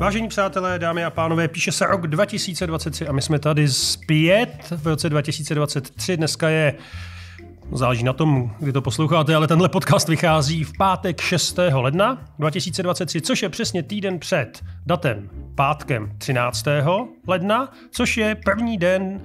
Vážení přátelé, dámy a pánové, píše se rok 2023 a my jsme tady zpět v roce 2023. Dneska je no, Záleží na tom, kdy to posloucháte, ale tenhle podcast vychází v pátek 6. ledna 2023, což je přesně týden před datem pátkem 13. ledna, což je první den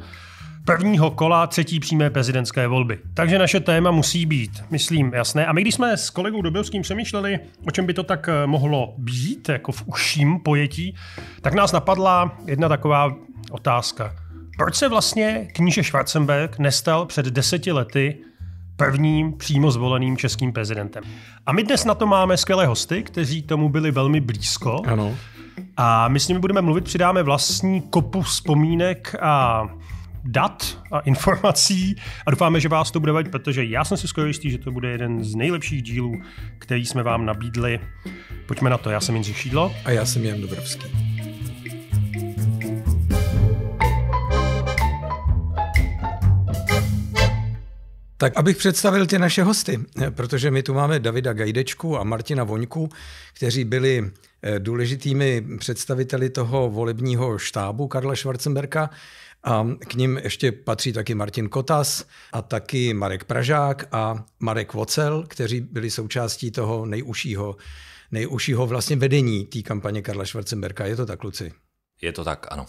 prvního kola třetí přímé prezidentské volby. Takže naše téma musí být, myslím, jasné. A my, když jsme s kolegou Dobrovským přemýšleli, o čem by to tak eh, mohlo být, jako v uším pojetí, tak nás napadla jedna taková otázka. Proč se vlastně kníže Schwarzenberg nestal před deseti lety prvním přímo zvoleným českým prezidentem? A my dnes na to máme skvělé hosty, kteří tomu byli velmi blízko. Ano. A my s nimi budeme mluvit, přidáme vlastní kopu vzpomínek a dat a informací a doufáme, že vás to bude bavit, protože já jsem si skoro jistý, že to bude jeden z nejlepších dílů, který jsme vám nabídli. Pojďme na to, já jsem Jindřich Šídlo. A já jsem Jan Dobrovský. Tak abych představil ty naše hosty, protože my tu máme Davida Gajdečku a Martina Voňku, kteří byli eh, důležitými představiteli toho volebního štábu Karla Schwarzenberka. A k ním ještě patří taky Martin Kotas a taky Marek Pražák a Marek Vocel, kteří byli součástí toho nejužšího, nejužšího vlastně vedení té kampaně Karla Schwarzenberka. Je to tak, kluci? Je to tak, ano.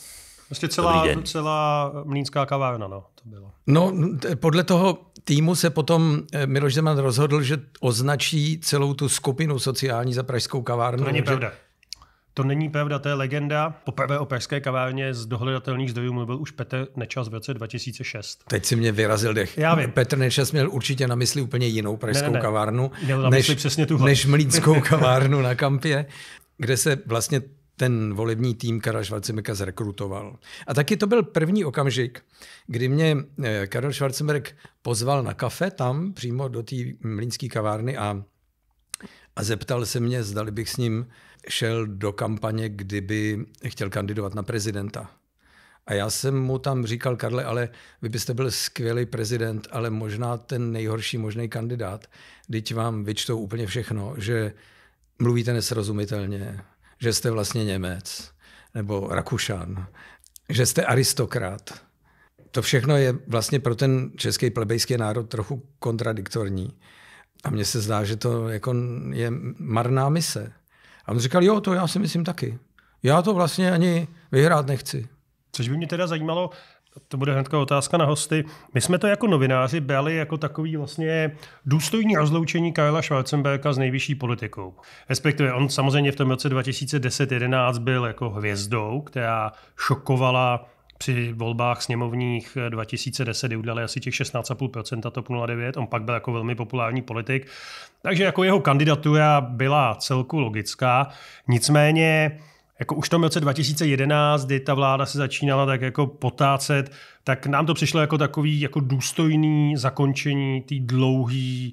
Vlastně celá, celá mlínská kavárna, no, to bylo. No, podle toho týmu se potom eh, Miloš Zeman rozhodl, že označí celou tu skupinu sociální za pražskou kavárnu. To není pravda. Že... To není pravda, to je legenda. Poprvé o perské kavárně z dohledatelných zdrojů mluvil už Petr Nečas v roce 2006. Teď si mě vyrazil dech. Já vím. Petr Nečas měl určitě na mysli úplně jinou pražskou ne, ne, ne. kavárnu, měl na než, přesně než mlínskou kavárnu na Kampě, kde se vlastně ten volební tým Karla Schwarzenberga zrekrutoval. A taky to byl první okamžik, kdy mě eh, Karel Schwarzenberg pozval na kafe tam, přímo do té mlínské kavárny a, a zeptal se mě, zdali bych s ním šel do kampaně, kdyby chtěl kandidovat na prezidenta. A já jsem mu tam říkal, Karle, ale vy byste byl skvělý prezident, ale možná ten nejhorší možný kandidát. Teď vám vyčtou úplně všechno, že mluvíte nesrozumitelně, že jste vlastně Němec nebo Rakušan, že jste aristokrat. To všechno je vlastně pro ten český plebejský národ trochu kontradiktorní. A mně se zdá, že to jako je marná mise. A on říkal, jo, to já si myslím taky. Já to vlastně ani vyhrát nechci. Což by mě teda zajímalo, to bude hnedka otázka na hosty. My jsme to jako novináři byli jako takový vlastně důstojní rozloučení Karla Schwarzenberga s nejvyšší politikou. Respektive on samozřejmě v tom roce 2010 2011 byl jako hvězdou, která šokovala při volbách sněmovních 2010 eh, kdy udělali asi těch 16,5% TOP 09. On pak byl jako velmi populární politik. Takže jako jeho kandidatura byla celku logická. Nicméně jako už v tom roce 2011, kdy ta vláda se začínala tak jako potácet, tak nám to přišlo jako takový jako důstojný zakončení té dlouhé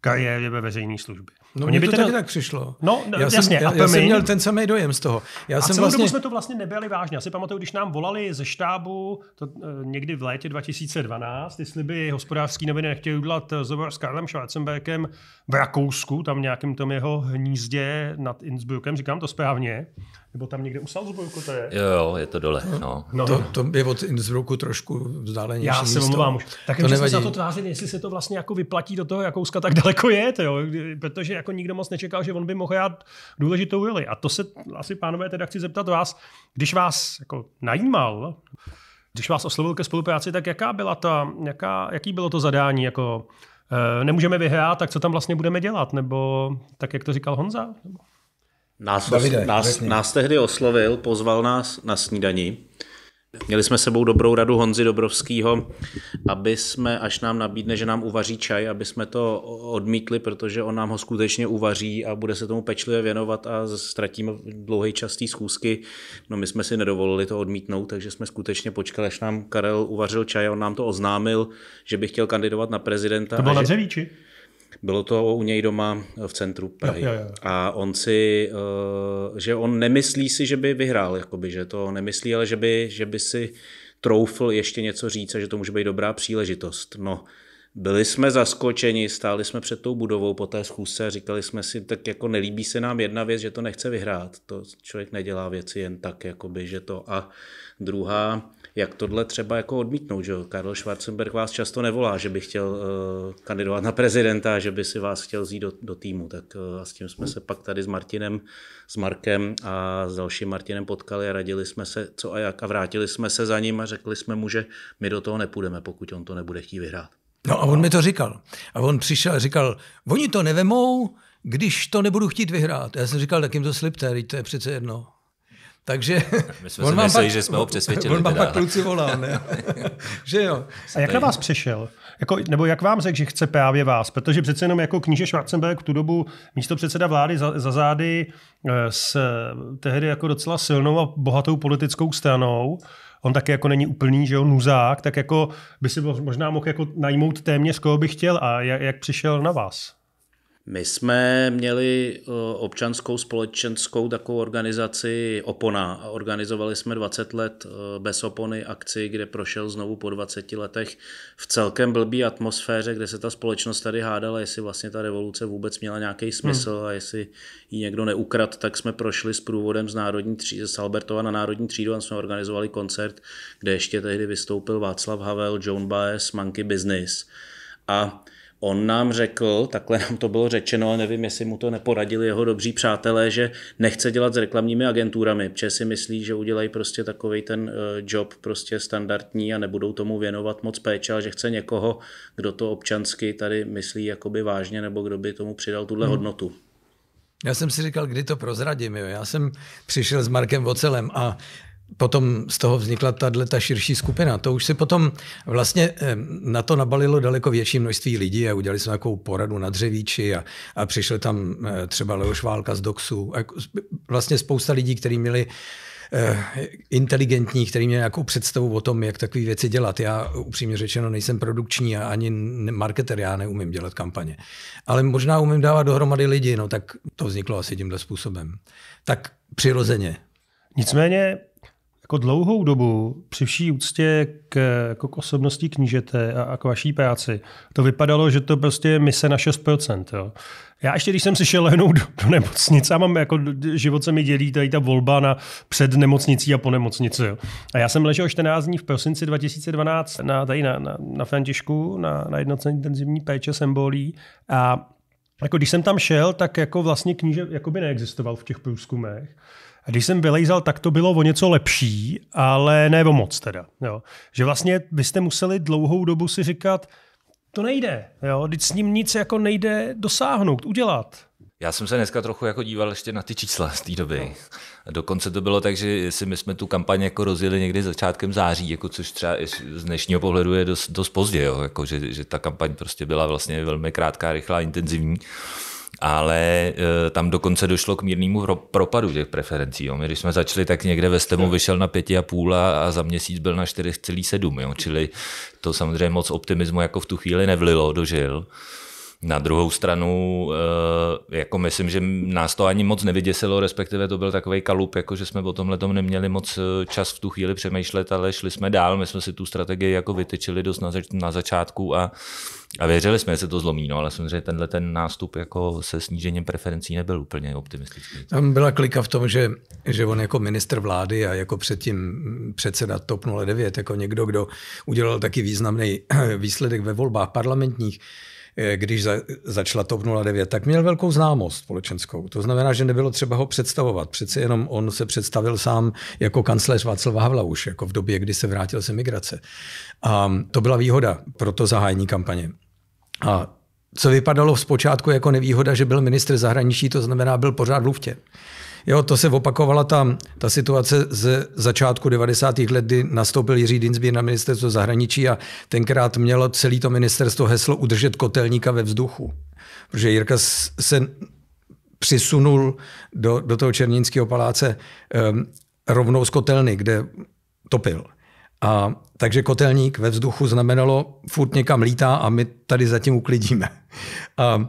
kariéry ve veřejné službě. No, mě by to teda... taky tak přišlo. No, no já jasně. Jsem, já, já jsem měl ten samý dojem z toho. Já a jsem celou vlastně... dobu jsme to vlastně nebyli vážně. Já si pamatuju, když nám volali ze štábu to, uh, někdy v létě 2012, jestli by hospodářský noviny nechtěli udělat zobor eh, s Karlem Schwarzenbergem v Rakousku, tam nějakým tom jeho hnízdě nad Innsbruckem, říkám to správně. Nebo tam někde u Salzburgu to je? Jo, jo, je to dole. No. No. To, to je od Innsbrucku trošku vzdálenější Já se omlouvám už. Tak to nevadí. se to tvářit, jestli se to vlastně jako vyplatí do toho Jakouska tak daleko to jo? protože jako nikdo moc nečekal, že on by mohl jít důležitou roli. A to se asi, pánové, teda chci zeptat vás, když vás jako najímal, když vás oslovil ke spolupráci, tak jaká byla ta, jaká, jaký bylo to zadání? Jako, eh, nemůžeme vyhrát, tak co tam vlastně budeme dělat? Nebo tak, jak to říkal Honza? Nebo? Nás, Davide, nás, nás tehdy oslovil, pozval nás na snídani. Měli jsme sebou dobrou radu Honzi Dobrovského, aby jsme, až nám nabídne, že nám uvaří čaj, aby jsme to odmítli, protože on nám ho skutečně uvaří a bude se tomu pečlivě věnovat a ztratíme dlouhý čas té schůzky. No my jsme si nedovolili to odmítnout, takže jsme skutečně počkali, až nám Karel uvařil čaj a on nám to oznámil, že by chtěl kandidovat na prezidenta. To bylo na Dřevíči? Že... Bylo to u něj doma v centru Prahy. Jo, jo, jo. A on si, eh, že on nemyslí si, že by vyhrál, jakoby, že to nemyslí, ale že by, že by si troufl ještě něco říct a že to může být dobrá příležitost. No, byli jsme zaskočeni, stáli jsme před tou budovou po té schůzce a říkali jsme si, tak jako nelíbí se nám jedna věc, že to nechce vyhrát. To člověk nedělá věci jen tak, jakoby, že to. A druhá, jak tohle třeba jako odmítnout, že Karel Schwarzenberg vás často nevolá, že by chtěl uh, kandidovat na prezidenta, že by si vás chtěl vzít do, do týmu, tak uh, a s tím jsme se pak tady s Martinem, s Markem a s dalším Martinem potkali a radili jsme se, co a jak a vrátili jsme se za ním a řekli jsme mu, že my do toho nepůjdeme, pokud on to nebude chtít vyhrát. No a on mi to říkal. A on přišel a říkal, oni to nevemou, když to nebudu chtít vyhrát. Já jsem říkal, tak jim to slibte, to je přece jedno. Takže My jsme on si mysleli, pak, že jsme ho přesvědčili. On má pak kluci volá, ne? že jo. A jak na vás přišel? Jako, nebo jak vám řekl, že chce právě vás? Protože přece jenom jako kníže Schwarzenberg v tu dobu místo předseda vlády za, za zády eh, s tehdy jako docela silnou a bohatou politickou stranou, on taky jako není úplný, že jo, nuzák, tak jako by si možná mohl jako najmout téměř, koho by chtěl a jak, jak přišel na vás? My jsme měli eh, občanskou společenskou takovou organizaci Opona organizovali jsme 20 let eh, bez opony akci, kde prošel znovu po 20 letech v celkem blbý atmosféře, kde se ta společnost tady hádala, jestli vlastně ta revoluce vůbec měla nějaký smysl hmm. a jestli ji někdo neukrad, tak jsme prošli s průvodem z Národní tří, z Albertova na Národní třídu a jsme organizovali koncert, kde ještě tehdy vystoupil Václav Havel, Joan Baez, Monkey Business. A On nám řekl, takhle nám to bylo řečeno, ale nevím, jestli mu to neporadili jeho dobří přátelé, že nechce dělat s reklamními agenturami, protože si myslí, že udělají prostě takový ten eh, job prostě standardní a nebudou tomu věnovat moc péče, ale že chce někoho, kdo to občansky tady myslí jakoby vážně nebo kdo by tomu přidal tuhle hmm. hodnotu. Já jsem si říkal, kdy to prozradím. Jo. Já jsem přišel s Markem Vocelem a potom z toho vznikla tahle ta širší skupina. To už se potom vlastně eh, na to nabalilo daleko větší množství lidí a udělali jsme takovou poradu na dřevíči a, a přišel tam eh, třeba Leoš Válka z Doxu. A jako vlastně spousta lidí, kteří měli eh, inteligentní, který měl nějakou představu o tom, jak takové věci dělat. Já upřímně řečeno nejsem produkční a ani marketer, já neumím dělat kampaně. Ale možná umím dávat dohromady lidi, no tak to vzniklo asi tímhle způsobem. Tak přirozeně. Nicméně jako dlouhou dobu, při vší úctě k, jako k osobnosti knížete a, a k vaší práci, to vypadalo, že to prostě je mise na 6%. Jo. Já ještě, když jsem si šel lehnout do, do nemocnice, a mám jako život se mi dělí tady ta volba na před nemocnicí a po nemocnici. Jo. A já jsem ležel 14 dní v prosinci 2012 na, tady na, na, na Františku, na, na jednotce intenzivní péče s a jako když jsem tam šel, tak jako vlastně kníže by neexistoval v těch průzkumech když jsem vylejzal, tak to bylo o něco lepší, ale ne o moc teda. Jo. Že vlastně byste museli dlouhou dobu si říkat, to nejde, jo, teď s ním nic jako nejde dosáhnout, udělat. Já jsem se dneska trochu jako díval ještě na ty čísla z té doby. No. Dokonce to bylo tak, že si my jsme tu kampaň jako rozjeli někdy začátkem září, jako což třeba z dnešního pohledu je dost, dost pozdě, jo, jako že, že ta kampaň prostě byla vlastně velmi krátká, rychlá, intenzivní ale eh, tam dokonce došlo k mírnému propadu těch preferencí. Jo. My když jsme začali, tak někde ve STEMu vyšel na 5,5 a půl a za měsíc byl na 4,7, čili to samozřejmě moc optimismu jako v tu chvíli nevlilo, dožil. Na druhou stranu, eh, jako myslím, že nás to ani moc nevyděsilo, respektive to byl takový kalup, jako že jsme o tomhle neměli moc eh, čas v tu chvíli přemýšlet, ale šli jsme dál. My jsme si tu strategii jako vytyčili dost na, zač- na začátku a a věřili jsme, že se to zlomí, no, ale samozřejmě tenhle ten nástup jako se snížením preferencí nebyl úplně optimistický. Tam byla klika v tom, že, že on jako ministr vlády a jako předtím předseda TOP 09, jako někdo, kdo udělal taky významný výsledek ve volbách parlamentních, eh, když za, začala TOP 09, tak měl velkou známost společenskou. To znamená, že nebylo třeba ho představovat. Přece jenom on se představil sám jako kancléř Václav Havla už, jako v době, kdy se vrátil z emigrace. A to byla výhoda pro to zahájení kampaně. A co vypadalo zpočátku jako nevýhoda, že byl ministr zahraničí, to znamená, byl pořád v luftě. Jo, to se opakovala tam ta situace z začátku 90. let, kdy nastoupil Jiří Dinsby na ministerstvo zahraničí a tenkrát mělo celé to ministerstvo heslo udržet kotelníka ve vzduchu. Protože Jirka se přisunul do, do toho Černínského paláce um, rovnou z kotelny, kde topil. A takže kotelník ve vzduchu znamenalo, furt někam lítá a my tady zatím uklidíme. A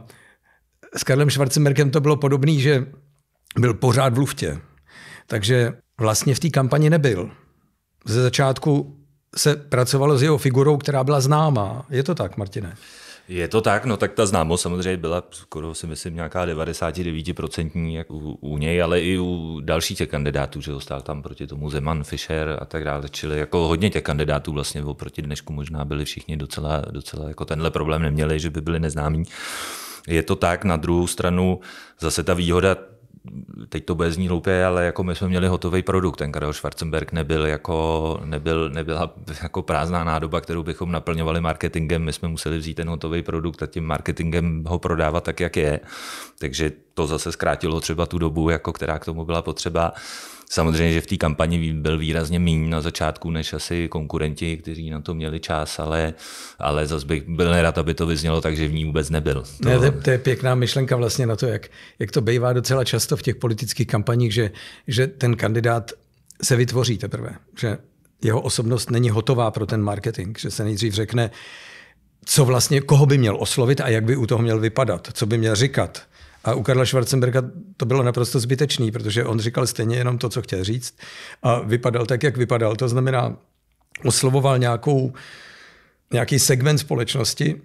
s Karlem Schwarzenbergem to bylo podobné, že byl pořád v luftě. Takže vlastně v té kampani nebyl. Ze začátku se pracovalo s jeho figurou, která byla známá. Je to tak, Martine? Je to tak, no tak ta známost samozřejmě byla skoro si myslím nějaká 99% jak u, u něj, ale i u dalších těch kandidátů, že stál tam proti tomu Zeman, Fischer a tak dále, čili jako hodně těch kandidátů vlastně oproti dnešku možná byli všichni docela, docela jako tenhle problém neměli, že by byli neznámí. Je to tak, na druhou stranu zase ta výhoda teď to bude zní hloupě, ale jako my jsme měli hotový produkt. Ten Karel Schwarzenberg nebyl jako, nebyl, nebyla jako prázdná nádoba, kterou bychom naplňovali marketingem. My jsme museli vzít ten hotový produkt a tím marketingem ho prodávat tak, jak je. Takže to zase zkrátilo třeba tu dobu, jako která k tomu byla potřeba. Samozřejmě, že v té kampani byl výrazně méně na začátku, než asi konkurenti, kteří na to měli čas, ale, ale zase bych byl nerad, aby to vyznělo tak, že v ní vůbec nebyl. To... Ne, to, to je pěkná myšlenka vlastně na to, jak, jak to bývá docela často v těch politických kampaních, že, že ten kandidát se vytvoří teprve, že jeho osobnost není hotová pro ten marketing, že se nejdřív řekne, co vlastně, koho by měl oslovit a jak by u toho měl vypadat, co by měl říkat, a u Karla Schwarzenberga to bylo naprosto zbytečný, protože on říkal stejně jenom to, co chtěl říct a vypadal tak, jak vypadal. To znamená, oslovoval nějakou, nějaký segment společnosti,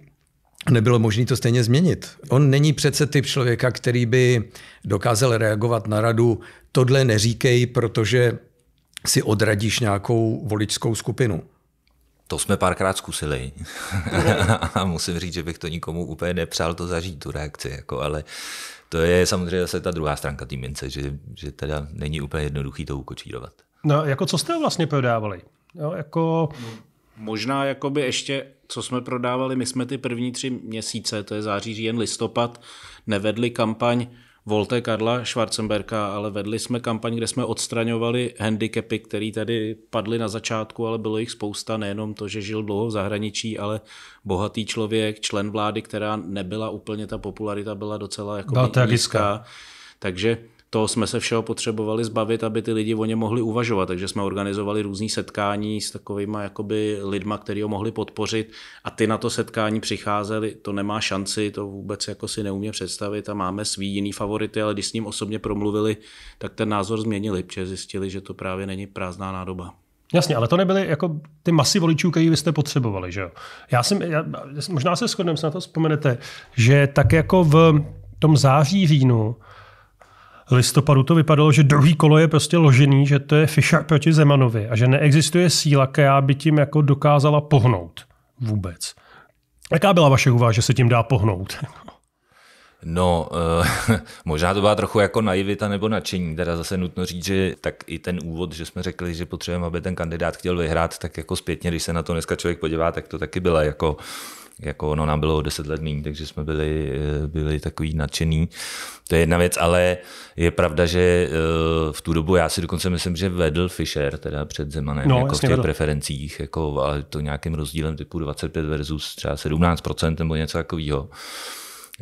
nebylo možné to stejně změnit. On není přece typ člověka, který by dokázal reagovat na radu tohle neříkej, protože si odradíš nějakou voličskou skupinu. To jsme párkrát zkusili a musím říct, že bych to nikomu úplně nepřál to zažít, tu reakci, jako, ale to je samozřejmě zase ta druhá stránka té mince, že, že teda není úplně jednoduchý to ukočírovat. No, jako co jste vlastně prodávali? Jo, jako... No, možná jakoby ještě, co jsme prodávali, my jsme ty první tři měsíce, to je září, říjen, listopad, nevedli kampaň volte Karla Schwarzenberka, ale vedli jsme kampaň, kde jsme odstraňovali handicapy, které tady padly na začátku, ale bylo jich spousta, nejenom to, že žil dlouho v zahraničí, ale bohatý člověk, člen vlády, která nebyla úplně, ta popularita byla docela jako nízká. Takže to jsme se všeho potřebovali zbavit, aby ty lidi o ně mohli uvažovat. Takže jsme organizovali různý setkání s takovými jakoby lidma, který ho mohli podpořit a ty na to setkání přicházeli, to nemá šanci, to vůbec jako si neumě představit a máme svý jiný favority, ale když s ním osobně promluvili, tak ten názor změnili, protože zjistili, že to právě není prázdná nádoba. Jasně, ale to nebyly jako ty masy voličů, které vy jste potřebovali, že jo? Já jsem, já, možná se shodneme, se na to vzpomenete, že tak jako v tom září, říjnu listopadu to vypadalo, že druhý kolo je prostě ložený, že to je Fischer proti Zemanovi a že neexistuje síla, která by tím jako dokázala pohnout vůbec. Jaká byla vaše úvaha, že se tím dá pohnout? No, uh, možná to byla trochu jako naivita nebo nadšení. Teda zase nutno říct, že tak i ten úvod, že jsme řekli, že potřebujeme, aby ten kandidát chtěl vyhrát, tak jako zpětně, když se na to dneska člověk podívá, tak to taky byla jako jako ono nám bylo 10 let méně, takže jsme byli, eh, byli takový nadšený. To je jedna věc, ale je pravda, že eh, v tu dobu, já si dokonce myslím, že vedl Fischer teda před Zemanem no, jako v těch vedl. preferencích, jako, ale to nějakým rozdílem typu 25 versus třeba 17% nebo něco takového.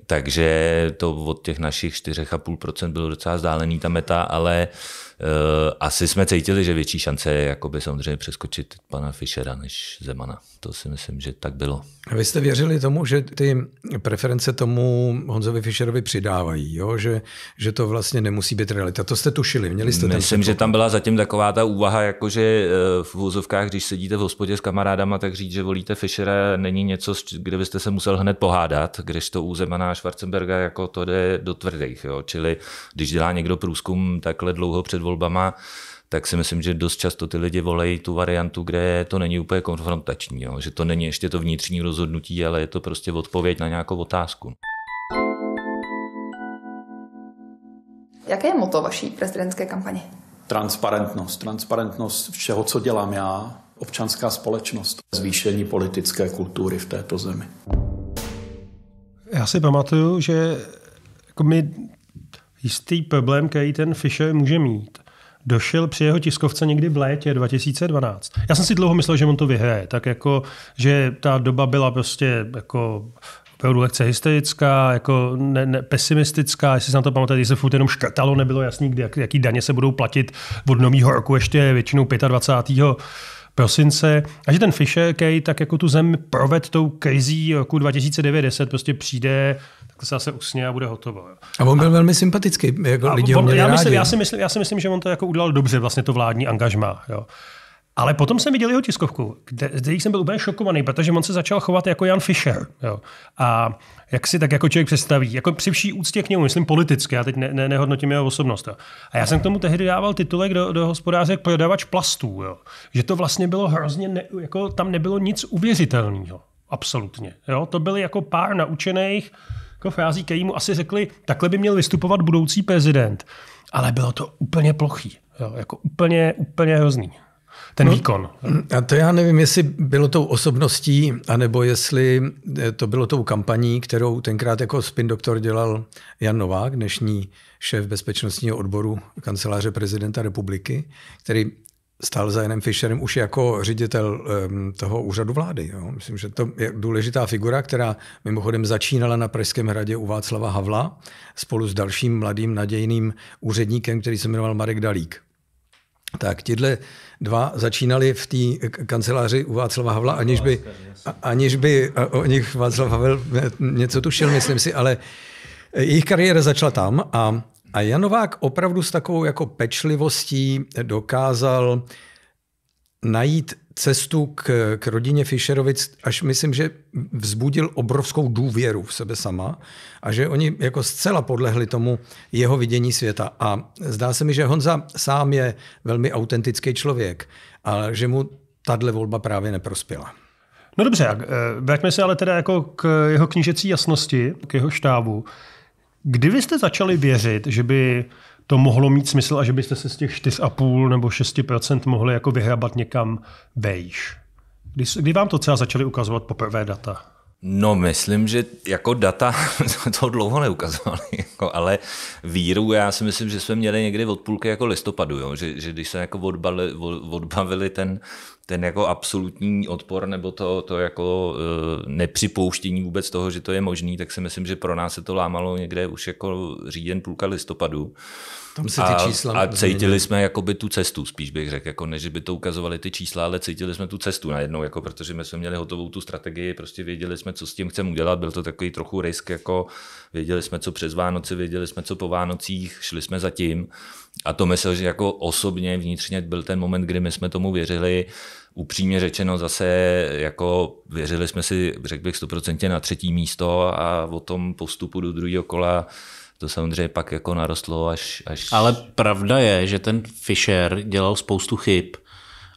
Takže to od těch našich 4,5% bylo docela zdálený ta meta, ale Eh, asi jsme cítili, že větší šance je jakoby samozřejmě přeskočit pana Fischera než Zemana. To si myslím, že tak bylo. Vy jste věřili tomu, že ty preference tomu Honzovi Fischerovi přidávají, jo? Že, že to vlastně nemusí být realita. To jste tušili, měli jste Myslím, ten že tam byla zatím taková ta úvaha, jakože eh, v vozovkách, když sedíte v hospodě s kamarádama, tak říct, že volíte Fischera, není něco, kde byste se musel hned pohádat, když to u Zemana a Schwarzenberga jako to jde do tvrdých. Jo? Čili když dělá někdo průzkum takhle dlouho před volbou, volbama, tak si myslím, že dost často ty lidi volejí tu variantu, kde to není úplně konfrontační, jo? že to není ještě to vnitřní rozhodnutí, ale je to prostě odpověď na nějakou otázku. Jaké je moto vaší prezidentské kampaně? Transparentnost. Transparentnost všeho, co dělám já, občanská společnost, zvýšení politické kultury v této zemi. Já si pamatuju, že jako my jistý problém, který ten Fischer může mít, došel při jeho tiskovce někdy v létě 2012. Já jsem si dlouho myslel, že on to vyhraje, tak jako, že ta doba byla prostě jako opravdu lekce hysterická, jako ne, ne, pesimistická, jestli se na to pamatujete, když se furt jenom škrtalo, nebylo jasný, kdy, jak, jaký daně se budou platit od nového roku ještě většinou 25 prosince. A že ten Fisher, který tak jako tu zem proved tou krizí roku 2009 prostě přijde zase usně a bude hotovo. A on byl a, velmi sympatický, jako lidi on, ho měli já, rádi. myslím, já, si myslím, já si myslím, že on to jako udělal dobře, vlastně to vládní angažma. Jo. Ale potom jsem viděl jeho tiskovku, kde, kde jsem byl úplně šokovaný, protože on se začal chovat jako Jan Fischer. Jo. A jak si tak jako člověk představí, jako při vší úctě k němu, myslím politicky, já teď ne, ne, nehodnotím jeho osobnost. Jo. A já jsem k tomu tehdy dával titulek do, do hospodáře prodavač plastů, jo. že to vlastně bylo hrozně, ne, jako tam nebylo nic uvěřitelného, absolutně. Jo. To byly jako pár naučených jako frází, který mu asi řekli, takhle by měl vystupovat budoucí prezident. Ale bylo to úplně plochý. Jo, jako úplně, úplně hrozný ten no, výkon. A to já nevím, jestli bylo tou osobností, anebo jestli eh, to bylo tou kampaní, kterou tenkrát jako spin doktor dělal Jan Novák, dnešní šéf bezpečnostního odboru kanceláře prezidenta republiky, který stál za Janem Fischerem už jako ředitel um, toho úřadu vlády. Jo. Myslím, že to je důležitá figura, která mimochodem začínala na Pražském hradě u Václava Havla spolu s dalším mladým nadějným úředníkem, který se jmenoval Marek Dalík. Tak tihle dva začínali v té kanceláři u Václava Havla, aniž by, aniž by o nich Václav Havel něco tušil, myslím si, ale jejich kariéra začala tam a a Jan Novák opravdu s takovou jako pečlivostí dokázal najít cestu k, k rodině Fischerovic, až myslím, že vzbudil obrovskou důvěru v sebe sama a že oni jako zcela podlehli tomu jeho vidění světa. A zdá se mi, že Honza sám je velmi autentický člověk a že mu tahle volba právě neprospěla. No dobře, e, vraťme se ale teda jako k jeho knížecí jasnosti, k jeho štábu. Kdy vy jste začali věřit, že by to mohlo mít smysl a že byste se z těch 4,5 nebo 6% mohli jako vyhrabat někam vejš? Kdy, kdy vám to třeba začali ukazovat poprvé data? No, myslím, že jako data to dlouho neukazovali, jako, ale víru, já si myslím, že jsme měli někdy od půlky jako listopadu, jo, že, že když se jako odbali, od, odbavili ten ten jako absolutní odpor nebo to, to jako e, nepřipouštění vůbec toho, že to je možný, tak si myslím, že pro nás se to lámalo někde už jako říjen půlka listopadu. Tam se ty čísla a, a cítili jsme jakoby tu cestu, spíš bych řekl, jako než by to ukazovali ty čísla, ale cítili jsme tu cestu najednou, jako protože my jsme měli hotovou tu strategii, prostě věděli jsme, co s tím chceme udělat, byl to takový trochu risk, jako věděli jsme, co přes Vánoce, věděli jsme, co po Vánocích, šli jsme za tím. A to myslím, že jako osobně vnitřně byl ten moment, kdy my jsme tomu věřili. Upřímně řečeno zase jako věřili jsme si, řekl bych, 100% na třetí místo a o tom postupu do druhého kola to samozřejmě pak jako narostlo až, až... Ale pravda je, že ten Fischer dělal spoustu chyb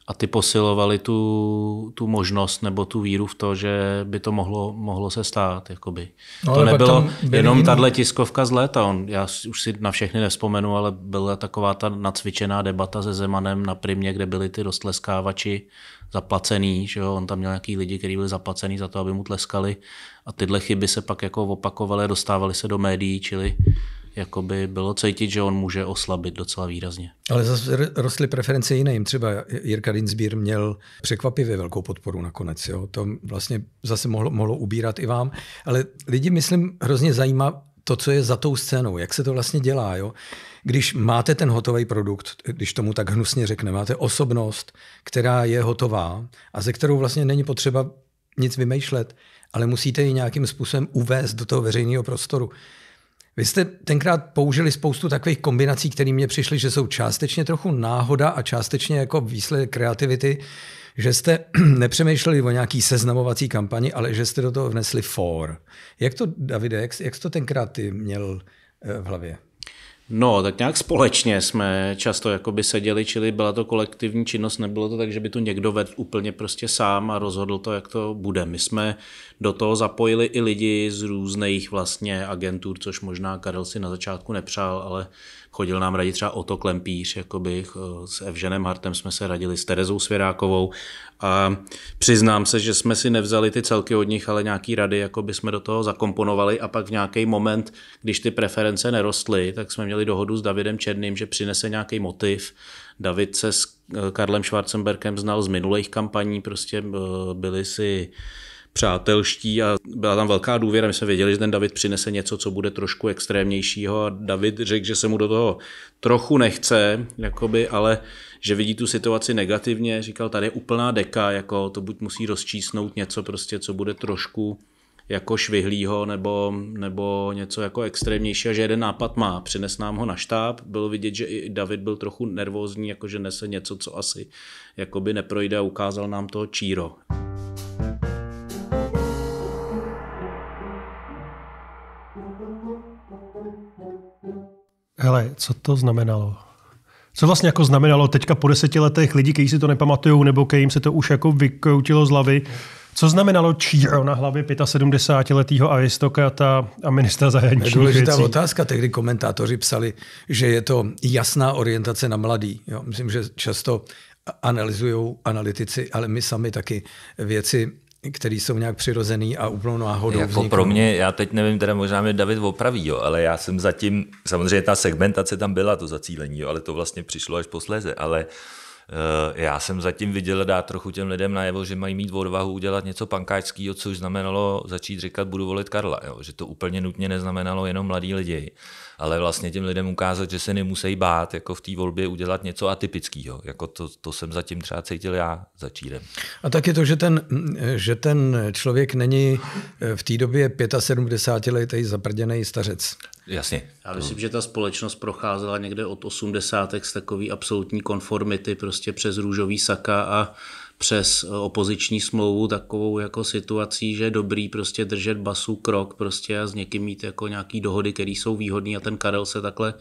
a ty posilovali tu, tu možnost nebo tu víru v to, že by to mohlo, mohlo se stát. Jakoby. No, to nebylo jenom jiný... tahle tiskovka z léta. On, já už si na všechny nevzpomenu, ale byla taková ta nacvičená debata se Zemanem na Primě, kde byli ty roztleskávači zaplacený, že jo? on tam měl nějaký lidi, kteří byli zaplacený za to, aby mu tleskali a tyhle chyby se pak jako opakovaly, dostávaly se do médií, čili jakoby bylo cítit, že on může oslabit docela výrazně. Ale zase rostly preference jiným. Třeba Jirka Dinsbír měl překvapivě velkou podporu nakonec. Jo? To vlastně zase mohlo, mohlo ubírat i vám. Ale lidi, myslím, hrozně zajímá to, co je za tou scénou, jak se to vlastně dělá. Jo? Když máte ten hotový produkt, když tomu tak hnusně řekne, máte osobnost, která je hotová a ze kterou vlastně není potřeba nic vymýšlet, ale musíte ji nějakým způsobem uvést do toho veřejného prostoru. Vy jste tenkrát použili spoustu takových kombinací, které mě přišly, že jsou částečně trochu náhoda a částečně jako výsledek kreativity, že jste nepřemýšleli o nějaký seznamovací kampani, ale že jste do toho vnesli for. Jak to, Davide, jak, jak to tenkrát ty měl eh, v hlavě? No, tak nějak společně jsme často jakoby seděli, čili byla to kolektivní činnost, nebylo to tak, že by to někdo vedl úplně prostě sám a rozhodl to, jak to bude. My jsme do toho zapojili i lidi z různých vlastně agentur, což možná Karel si na začátku nepřál, ale chodil nám radit třeba Oto Klempíš, jakoby, eh, s Evženem Hartem jsme se radili, s Terezou Svěrákovou a přiznám se, že jsme si nevzali ty celky od nich, ale nějaký rady jakoby jsme do toho zakomponovali a pak v nějaký moment, když ty preference nerostly, tak jsme měli dohodu s Davidem Černým, že přinese nějaký motiv, David se s eh, Karlem Schwarzenberkem znal z minulých kampaní, prostě eh, byli si přátelští a byla tam velká důvěra. My jsme věděli, že ten David přinese něco, co bude trošku extrémnějšího a David řekl, že se mu do toho trochu nechce, jakoby, ale že vidí tu situaci negativně. Říkal, tady je úplná deka, jako to buď musí rozčísnout něco, prostě, co bude trošku jako švihlýho nebo, nebo něco jako extrémnějšího, že jeden nápad má, přines nám ho na štáb, bylo vidět, že i David byl trochu nervózní, jakože nese něco, co asi jakoby neprojde a ukázal nám to číro. Hele, co to znamenalo? Co vlastně jako znamenalo teďka po deseti letech lidí, kteří si to nepamatují, nebo kterým se to už jako vykoutilo z hlavy, co znamenalo číro na hlavě 75-letého aristokrata a ministra zahraničních věcí? Důležitá věcí? otázka. Tehdy komentátoři psali, že je to jasná orientace na mladý. Jo, myslím, že často analyzují analytici, ale my sami taky věci který jsou nějak přirozený a úplnou náhodou Jako vzniknou. pro mě, já teď nevím, teda možná mě David opraví, jo, ale já jsem zatím, samozřejmě ta segmentace tam byla, to zacílení, jo, ale to vlastně přišlo až posléze, ale uh, Eh, já jsem zatím viděl dát trochu těm lidem najevo, že mají mít odvahu udělat něco pankáčského, což znamenalo začít říkat, budu volit Karla. Jo? Že to úplně nutně neznamenalo jenom mladí lidi, ale vlastně těm lidem ukázat, že se nemusí bát jako v té volbě udělat něco atypického. Jako to, to jsem zatím třeba cítil já začírem. A tak je to, že ten, že ten člověk není eh, v té době 75-letý zaprděný stařec. Jasně. Já myslím, že ta společnost procházela někde od 80. z takový absolutní konformity prostě přes růžový saka a přes eh, opoziční smlouvu takovou jako situací, že je dobrý prostě držet basu krok prostě a s někým mít jako nějaký dohody, které jsou výhodné a ten Karel se takhle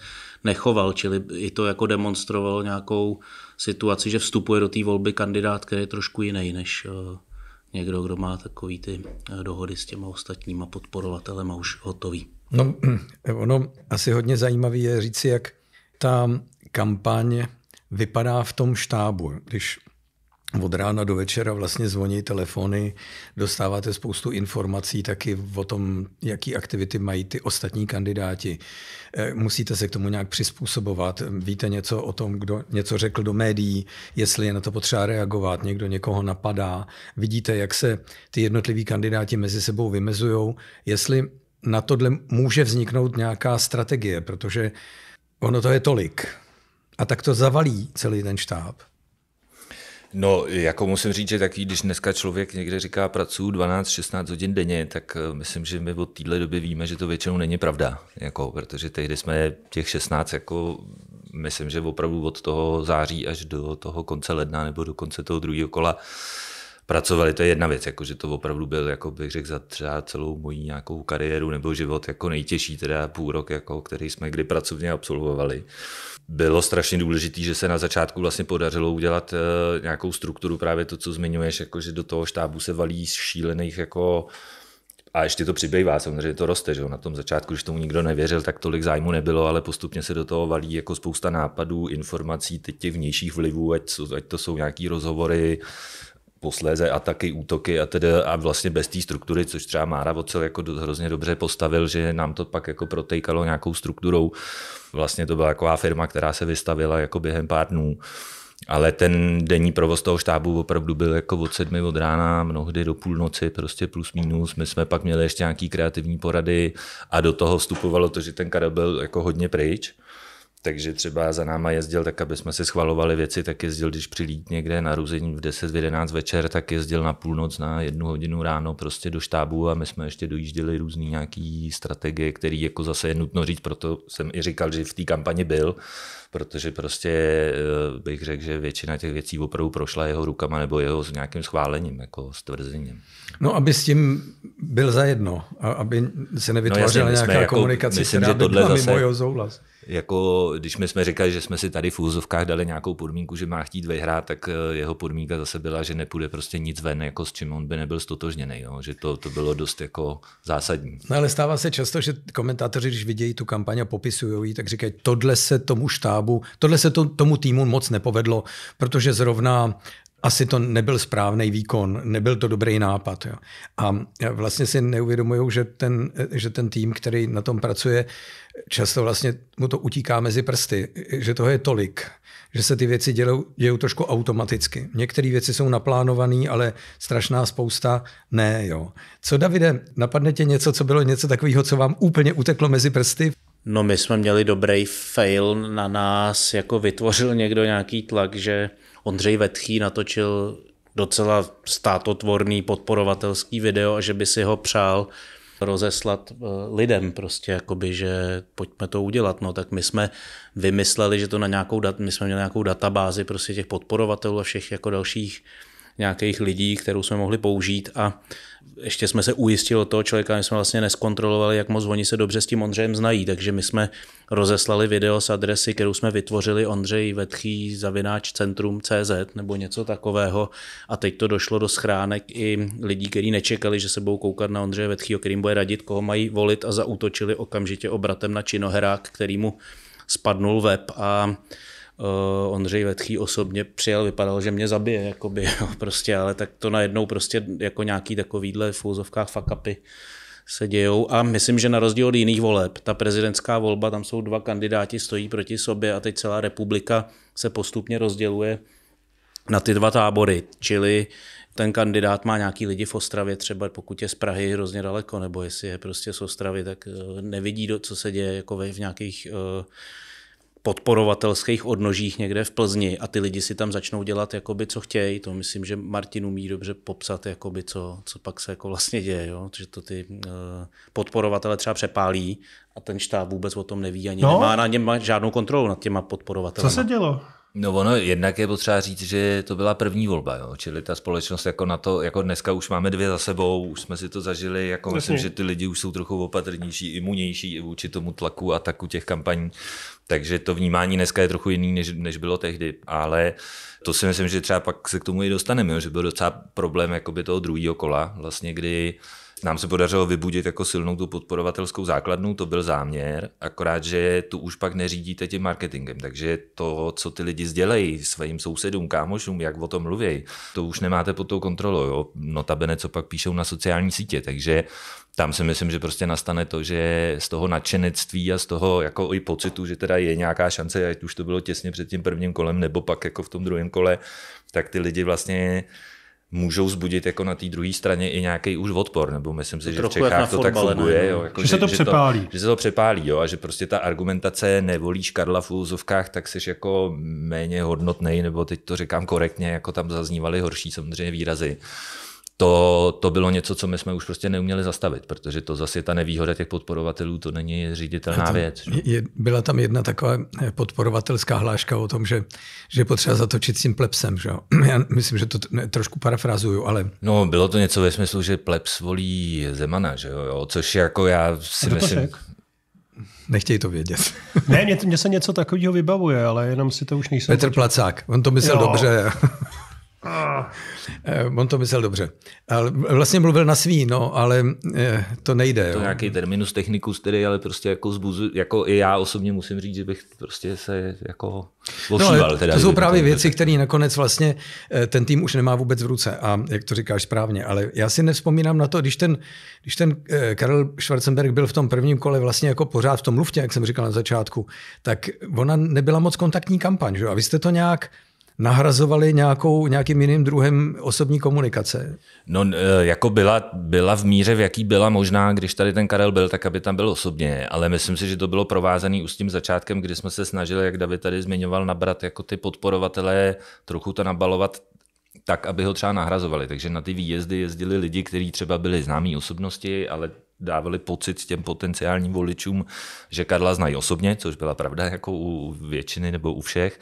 nechoval, čili i to jako demonstroval nějakou situaci, že vstupuje do té volby kandidát, který je trošku jiný než eh, někdo, kdo má takový ty eh, dohody s těma ostatníma podporovatelema už hotový. No, ono asi hodně zajímavé je říci, jak ta kampaň vypadá v tom štábu. Když od rána do večera vlastně zvoní telefony, dostáváte spoustu informací taky o tom, jaký aktivity mají ty ostatní kandidáti. Eh, musíte se k tomu nějak přizpůsobovat. Víte něco o tom, kdo něco řekl do médií, jestli je na to potřeba reagovat, někdo někoho napadá. Vidíte, jak se ty jednotliví kandidáti mezi sebou vymezují. Jestli na tohle může vzniknout nějaká strategie, protože ono to je tolik. A tak to zavalí celý ten štáb. No, jako musím říct, že taky, když dneska člověk někde říká pracuji 12-16 hodin denně, tak eh, myslím, že my od téhle doby víme, že to většinou není pravda. Jako, protože tehdy jsme těch 16, jako, myslím, že opravdu od toho září až do toho konce ledna nebo do konce toho druhého kola, pracovali, to je jedna věc, jako, že to opravdu byl, jako bych řekl, za třeba celou moji nějakou kariéru nebo život jako nejtěžší teda půl rok, jako, který jsme kdy pracovně absolvovali. Bylo strašně důležité, že se na začátku vlastně podařilo udělat uh, nějakou strukturu, právě to, co zmiňuješ, jako, že do toho štábu se valí šílených jako a ještě to přibývá, samozřejmě to roste, že na tom začátku, když tomu nikdo nevěřil, tak tolik zájmu nebylo, ale postupně se do toho valí jako spousta nápadů, informací, teď těch vnějších vlivů, ať, ať to jsou nějaký rozhovory, posléze ataky, útoky a, tedy, a vlastně bez té struktury, což třeba Mára Vocel jako do, hrozně dobře postavil, že nám to pak jako protejkalo nějakou strukturou. Vlastně to byla taková firma, která se vystavila jako během pár dnů. Ale ten denní provoz toho štábu opravdu byl jako od sedmi od rána, mnohdy do půlnoci, prostě plus minus. My jsme pak měli ještě nějaký kreativní porady a do toho vstupovalo to, že ten Karel byl jako hodně pryč takže třeba za náma jezdil tak, aby jsme si schvalovali věci, tak jezdil, když přilít někde na ruzení v 10, v 11 večer, tak jezdil na půlnoc, na jednu hodinu ráno prostě do štábu a my jsme ještě dojížděli různé nějaké strategie, které jako zase je nutno říct, proto jsem i říkal, že v té kampani byl, protože prostě eh, bych řekl, že většina těch věcí opravdu prošla jeho rukama nebo jeho s nějakým schválením, jako stvrzením. No, aby s tím byl zajedno, a aby se nevytvářela no, jasně, nějaká jako, komunikace, myslím, která že tohle by byla zase, mimo souhlas. Jako, když my jsme říkali, že jsme si tady v úzovkách dali nějakou podmínku, že má chtít vyhrát, tak eh, jeho podmínka zase byla, že nepůjde prostě nic ven, jako s čím on by nebyl stotožněný. Jo? Že to, to bylo dost jako zásadní. No ale stává se často, že komentátoři, když vidějí tu kampaň a popisují ji, tak říkají, tohle se tomu štábu štábu. Tohle se to, tomu týmu moc nepovedlo, protože zrovna asi to nebyl správný výkon, nebyl to dobrý nápad. Jo. A vlastně si neuvědomují, že ten, že ten tým, který na tom pracuje, často vlastně mu to utíká mezi prsty, že toho je tolik, že se ty věci dělou, trošku automaticky. Některé věci jsou naplánované, ale strašná spousta ne. Jo. Co, Davide, napadne tě něco, co bylo něco takového, co vám úplně uteklo mezi prsty? no my jsme měli dobrý fail na nás, jako vytvořil někdo nějaký tlak, že Ondřej Vetchý natočil docela státotvorný podporovatelský video a že by si ho přál rozeslat eh, lidem prostě, jakoby, že pojďme to udělat. No tak my jsme vymysleli, že to na nějakou, dat, my jsme měli nějakou databázi prostě těch podporovatelů a všech jako dalších nějakých lidí, kterou jsme mohli použít a ještě jsme se ujistili od toho člověka, my jsme vlastně neskontrolovali, jak moc oni se dobře s tím Ondřejem znají, takže my jsme rozeslali video s adresy, kterou jsme vytvořili Ondřej Vetchý zavináč centrum CZ nebo něco takového a teď to došlo do schránek i lidí, kteří nečekali, že se budou koukat na Ondřeje Vetchýho, kterým bude radit, koho mají volit a zautočili okamžitě obratem na činoherák, který mu spadnul web a Eh, Ondřej Vetchý osobně přijel, vypadal, že mě zabije, jakoby, jo, prostě, ale tak to najednou prostě jako nějaký takovýhle v úzovkách fakapy se dějou a myslím, že na rozdíl od jiných voleb, ta prezidentská volba, tam jsou dva kandidáti, stojí proti sobě a teď celá republika se postupně rozděluje na ty dva tábory, čili ten kandidát má nějaký lidi v Ostravě, třeba pokud je z Prahy hrozně daleko, nebo jestli je prostě z Ostravy, tak eh, nevidí, do, co se děje jako v nějakých eh, podporovatelských odnožích někde v Plzni a ty lidi si tam začnou dělat, jakoby, co chtějí. To myslím, že Martin umí dobře popsat, jakoby, co, co pak se jako vlastně děje. Jo? Že to ty uh, podporovatele třeba přepálí a ten štáb vůbec o tom neví ani no. nemá na něm žádnou kontrolu nad těma podporovateli. Co se dělo? No ono, jednak je potřeba říct, že to byla první volba, jo? čili ta společnost jako na to, jako dneska už máme dvě za sebou, už jsme si to zažili, jako Jasně. myslím, že ty lidi už jsou trochu opatrnější, imunější i vůči tomu tlaku a taku těch kampaní, takže to vnímání dneska je trochu jiný, než, než bylo tehdy, ale to si myslím, že třeba pak se k tomu i dostaneme, jo? že byl docela problém jakoby toho druhého kola, vlastně kdy nám se podařilo vybudit jako silnou tu podporovatelskou základnu, to byl záměr, akorát, že tu už pak neřídíte tím marketingem, takže to, co ty lidi sdělejí svým sousedům, kámošům, jak o tom mluví, to už nemáte pod tou kontrolou, jo? notabene, co pak píšou na sociální sítě, takže tam si myslím, že prostě nastane to, že z toho nadšenectví a z toho jako i pocitu, že teda je nějaká šance, ať už to bylo těsně před tím prvním kolem, nebo pak jako v tom druhém kole, tak ty lidi vlastně můžou zbudit jako na té druhé straně i nějaký už odpor, nebo myslím si, že v Čechách to tak funguje. Jo, jako, že, že se to že přepálí. To, že se to přepálí, jo, a že prostě ta argumentace nevolíš Karla v úzovkách, tak jsi jako méně hodnotnej, nebo teď to říkám korektně, jako tam zaznívaly horší samozřejmě výrazy to, to bylo něco, co my jsme už prostě neuměli zastavit, protože to zase je ta nevýhoda těch podporovatelů, to není ředitelná to, věc. Je, byla tam jedna taková eh, podporovatelská hláška o tom, že, že je potřeba zatočit s tím plepsem. Že? Já myslím, že to ne, trošku parafrazuju, ale... No, bylo to něco ve smyslu, že plebs volí Zemana, že jo? což jako já si myslím... Řek? Nechtějí to vědět. ne, mě, mě se něco takového vybavuje, ale jenom si to už nejsem... Petr Placák, on to myslel jo. dobře. Eh, on to myslel dobře. Ale vlastně mluvil na svý, no, ale eh, to nejde. To je nějaký terminus technicus, který ale prostě jako zbuzu, jako i já osobně musím říct, že bych prostě se jako ošíval. no, teda, To jsou právě věci, které nakonec vlastně eh, ten tým už nemá vůbec v ruce. A jak to říkáš správně, ale já si nevzpomínám na to, když ten, když ten Karel Schwarzenberg byl v tom prvním kole vlastně jako pořád v tom luftě, jak jsem říkal na začátku, tak ona nebyla moc kontaktní kampaň. Že? A vy jste to nějak nahrazovali nějakou, nějakým jiným druhem osobní komunikace? No, e, jako byla, byla v míře, v jaký byla možná, když tady ten Karel byl, tak aby tam byl osobně, ale myslím si, že to bylo provázané už s tím začátkem, kdy jsme se snažili, jak David tady zmiňoval, nabrat jako ty podporovatele, trochu to nabalovat tak, aby ho třeba nahrazovali. Takže na ty výjezdy jezdili lidi, kteří třeba byli známí osobnosti, ale dávali pocit těm potenciálním voličům, že Karla znají osobně, což byla pravda jako u většiny nebo u všech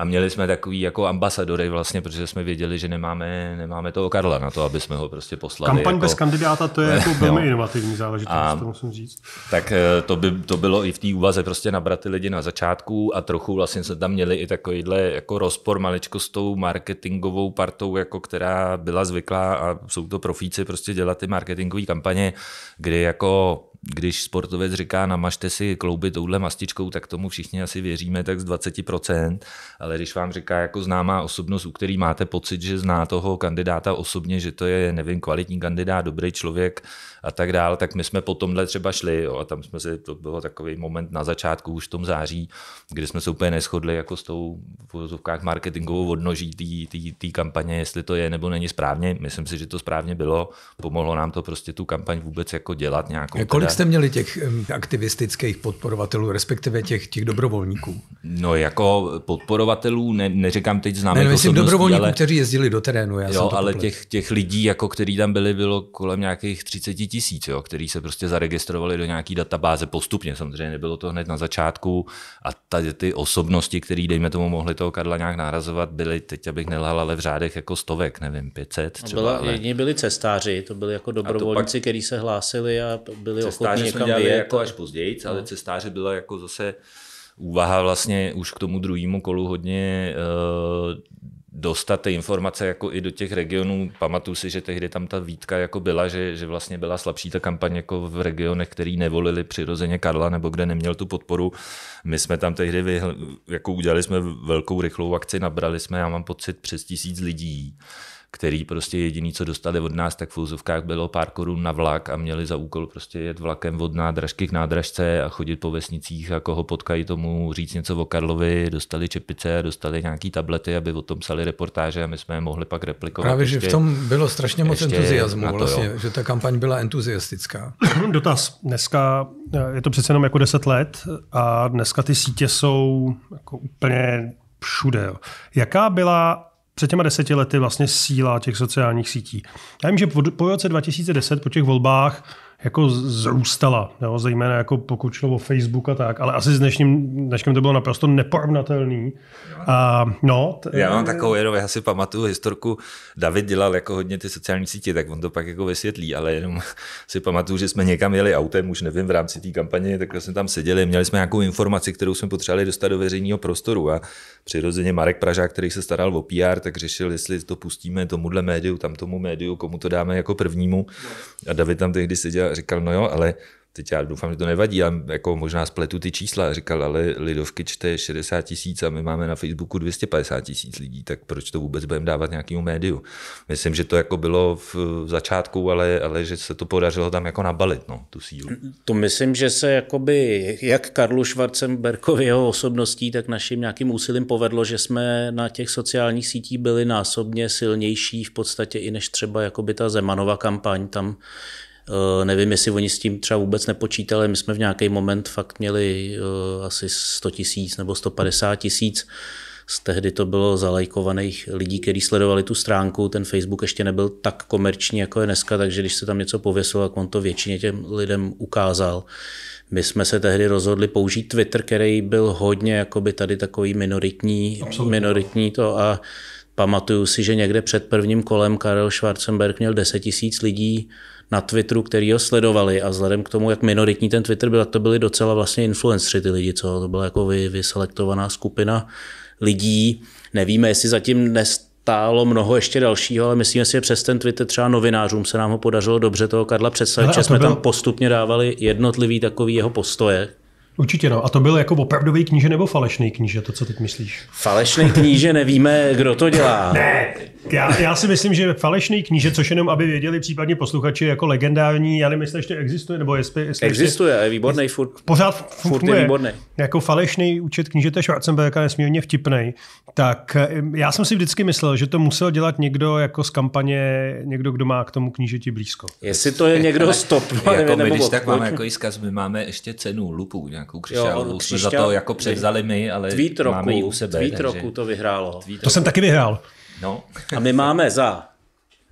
a měli jsme takový jako ambasadory vlastně, protože jsme věděli, že nemáme, nemáme toho Karla na to, aby jsme ho prostě poslali. Kampaň jako... bez kandidáta, to je jako velmi no. inovativní záležitost, a, to musím říct. Tak eh, to, by, to bylo i v té úvaze prostě nabrat ty lidi na začátku a trochu vlastně se tam měli i takovýhle jako rozpor maličko s tou marketingovou partou, jako která byla zvyklá a jsou to profíci prostě dělat ty marketingové kampaně, kdy jako když sportovec říká, namažte si klouby touhle mastičkou, tak tomu všichni asi věříme tak z 20%, ale když vám říká jako známá osobnost, u který máte pocit, že zná toho kandidáta osobně, že to je, nevím, kvalitní kandidát, dobrý člověk, a tak dále, tak my jsme po tomhle třeba šli jo, a tam jsme si, to bylo takový moment na začátku už v tom září, kdy jsme se úplně neschodli jako s tou v vozovkách marketingovou odnoží té kampaně, jestli to je nebo není správně. Myslím si, že to správně bylo. Pomohlo nám to prostě tu kampaň vůbec jako dělat nějakou. E, a kolik teda... jste měli těch aktivistických podporovatelů, respektive těch, těch dobrovolníků? No jako podporovatelů, ne, neříkám teď známých ne, myslím dobrovolníků, ale... kteří jezdili do terénu. Já jo, ale těch, těch lidí, jako který tam byli, bylo kolem nějakých 30 tisíc, jo, který se prostě zaregistrovali do nějaký databáze postupně, samozřejmě nebylo to hned na začátku a tady ty osobnosti, které dejme tomu mohli toho Karla nějak nárazovat, byly, teď abych nelhal, ale v řádech jako stovek, nevím, 500 třeba. Byla, ale... Jedni byli cestáři, to byli jako dobrovolníci, pak... kteří se hlásili a byli ochotní někam dělali vyjet. jako až později, no. ale cestáři byla jako zase úvaha vlastně už k tomu druhému kolu hodně uh, dostat ty informace jako i do těch regionů. Pamatuju si, že tehdy tam ta výtka jako byla, že, že vlastně byla slabší ta kampaň jako v regionech, který nevolili přirozeně Karla nebo kde neměl tu podporu. My jsme tam tehdy vyhl, jako udělali jsme velkou rychlou akci, nabrali jsme, já mám pocit, přes tisíc lidí který prostě jediný, co dostali od nás, tak v úzovkách bylo pár korun na vlak a měli za úkol prostě jet vlakem od nádražky k nádražce a chodit po vesnicích a koho potkají tomu říct něco o Karlovi, dostali čepice, dostali nějaký tablety, aby o tom psali reportáže a my jsme je mohli pak replikovat. Právě, ještě, že v tom bylo strašně moc entuziasmu, to, vlastně, že ta kampaň byla entuziastická. Dotaz. Dneska eh, je to přece jenom jako 10 let a dneska ty sítě jsou jako úplně všude. Jaká byla před těma deseti lety vlastně síla těch sociálních sítí. Já vím, že po, po roce 2010, po těch volbách, jako zrůstala, jo, zejména jako pokud šlo o Facebook a tak, ale asi s dnešním, dneškem to bylo naprosto neporovnatelný. A, no, t- Já mám takovou jenom, já si pamatuju historku, David dělal jako hodně ty sociální sítě, tak on to pak jako vysvětlí, ale jenom si pamatuju, že jsme někam jeli autem, už nevím, v rámci té kampaně, tak jsme tam seděli, měli jsme nějakou informaci, kterou jsme potřebovali dostat do veřejného prostoru a přirozeně Marek Pražák, který se staral o PR, tak řešil, jestli to pustíme tomuhle médiu, tam tomu médiu, komu to dáme jako prvnímu. A David tam tehdy seděl říkal, no jo, ale teď já doufám, že to nevadí, já jako možná spletu ty čísla, a říkal, ale Lidovky čte 60 tisíc a my máme na Facebooku 250 tisíc lidí, tak proč to vůbec budeme dávat nějakému médiu? Myslím, že to jako bylo v začátku, ale, ale že se to podařilo tam jako nabalit, no, tu sílu. To myslím, že se jakoby, jak Karlu Schwarzenberkovi jeho osobností, tak naším nějakým úsilím povedlo, že jsme na těch sociálních sítích byli násobně silnější v podstatě i než třeba jakoby ta Zemanova kampaň, tam Eh, nevím, jestli oni s tím třeba vůbec nepočítali. My jsme v nějaký moment fakt měli eh, asi 100 tisíc nebo 150 tisíc. Z tehdy to bylo zalajkovaných lidí, kteří sledovali tu stránku. Ten Facebook ještě nebyl tak komerční, jako je dneska, takže když se tam něco pověsilo, tak on to většině těm lidem ukázal. My jsme se tehdy rozhodli použít Twitter, který byl hodně jakoby tady takový minoritní, Absolutně. minoritní to a pamatuju si, že někde před prvním kolem Karel Schwarzenberg měl 10 tisíc lidí, na Twitteru, který ho sledovali a vzhledem k tomu, jak minoritní ten Twitter byl, tak to byli docela vlastně influenceři ty lidi, co to byla jako vy, vyselektovaná skupina lidí. Nevíme, jestli zatím nestálo mnoho ještě dalšího, ale myslíme si, že přes ten Twitter třeba novinářům se nám ho podařilo dobře toho Karla představit, že jsme byl... tam postupně dávali jednotlivý takový jeho postoje Určitě no. A to byl jako opravdový kníže nebo falešný kníže, to co teď myslíš? Falešný kníže, nevíme, kdo to dělá. ne, já, já, si myslím, že falešný kníže, což jenom aby věděli případně posluchači, jako legendární, já nevím, jestli ještě existuje, nebo jestli, jestli Existuje, ještě, je výborný, furt, pořád furt je výborný. Jako falešný účet knížete Schwarzenberga nesmírně vtipnej. Tak já jsem si vždycky myslel, že to musel dělat někdo jako z kampaně, někdo, kdo má k tomu knížeti blízko. Jestli to je někdo stop, jako nebo my, když tak máme jako my máme ještě cenu lupu, nějak nějakou křišťálovou. Křišťál... Jsme za to jako převzali my, ale tweet roku, máme ji u sebe. Tweet takže... roku to vyhrálo. Tweet to roku. jsem taky vyhrál. No. A my máme za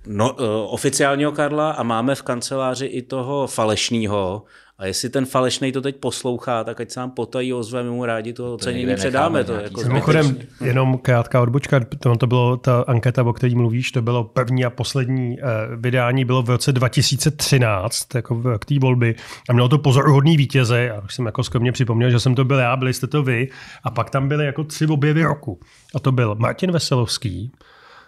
no, eh, oficiálního Karla a máme v kanceláři i toho falešního. A jestli ten falešný to teď poslouchá, tak ať se nám potají ozve, my mu rádi to ocenění předáme. To, jako Mimochodem, jenom krátká odbočka, to, to bylo ta anketa, o které mluvíš, to bylo první a poslední eh, vydání, bylo v roce 2013, jako v, té volby, a mělo to pozoruhodný vítěze, já jsem jako skromně připomněl, že jsem to byl já, byli jste to vy, a pak tam byly jako tři objevy roku. A to byl Martin Veselovský,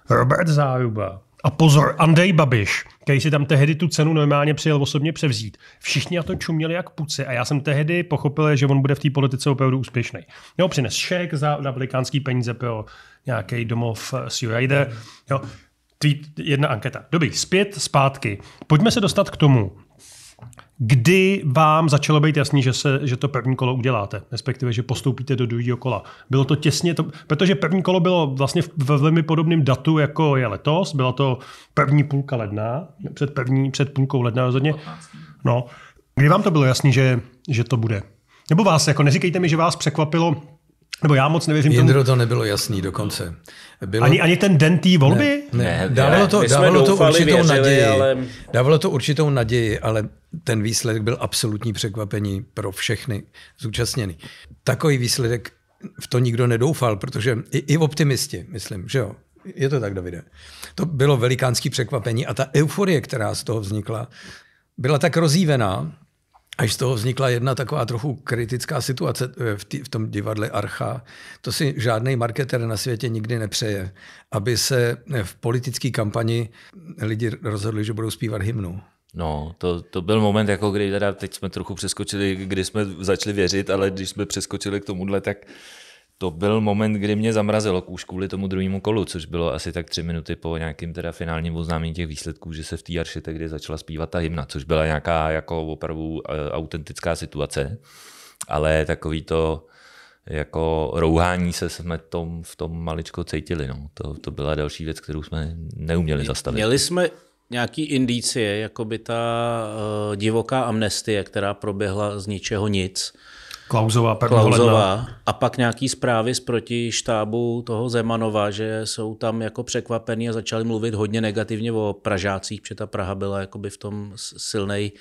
Robert Záruba, a pozor, Andrej Babiš, který si tam tehdy tu cenu normálně přijel osobně převzít. Všichni na to čuměli jak puci a já jsem tehdy pochopil, že on bude v té politice opravdu úspěšný. Jo, přines šek za, velikánský peníze pro nějaký domov eh, s Rider. Jo, tweet, jedna anketa. Dobrý, zpět, zpátky. Pojďme se dostat k tomu, Kdy vám začalo být jasný, že, se, že to první kolo uděláte, respektive, že postoupíte do druhého kola? Bylo to těsně, to, protože první kolo bylo vlastně ve velmi podobném datu, jako je letos. Byla to první půlka ledna, před, první, před půlkou ledna rozhodně. No, kdy vám to bylo jasný, že, že to bude? Nebo vás, jako neříkejte mi, že vás překvapilo, nebo já moc nevěřím Jindro tomu. to nebylo jasný dokonce. Bylo... Ani, ani ten den té volby? Ne, ne. dávalo to, dávalo to určitou věřili, naději. Ale... Dávalo to určitou naději, ale ten výsledek byl absolutní překvapení pro všechny zúčastněny. Takový výsledek v to nikdo nedoufal, protože i, i optimisti, myslím, že jo. Je to tak, Davide. To bylo velikánský překvapení a ta euforie, která z toho vznikla, byla tak rozívená, až z toho vznikla jedna taková trochu kritická situace eh, v, tý, v tom divadle Archa. To si žádný marketer na světě nikdy nepřeje, aby se eh, v politické kampani lidi rozhodli, že budou zpívat hymnu. No, to, to byl moment, jako kdy teda teď jsme trochu přeskočili, kdy jsme začali věřit, ale když jsme přeskočili k tomuhle, tak to byl moment, kdy mě zamrazilo už kvůli tomu druhému kolu, což bylo asi tak tři minuty po nějakém teda finálním oznámení těch výsledků, že se v té arši tehdy začala zpívat ta hymna, což byla nějaká jako opravdu e, autentická situace, ale takový to jako rouhání se jsme tom, v tom maličko cítili. No. To, to byla další věc, kterou jsme neuměli zastavit. Měli jsme nějaký indicie, jako by ta uh, divoká amnestie, která proběhla z ničeho nic, Klauzová, Klauzová. A pak nějaký zprávy z proti štábu toho Zemanova, že jsou tam jako překvapení a začali mluvit hodně negativně o Pražácích, protože ta Praha byla jakoby v tom silnej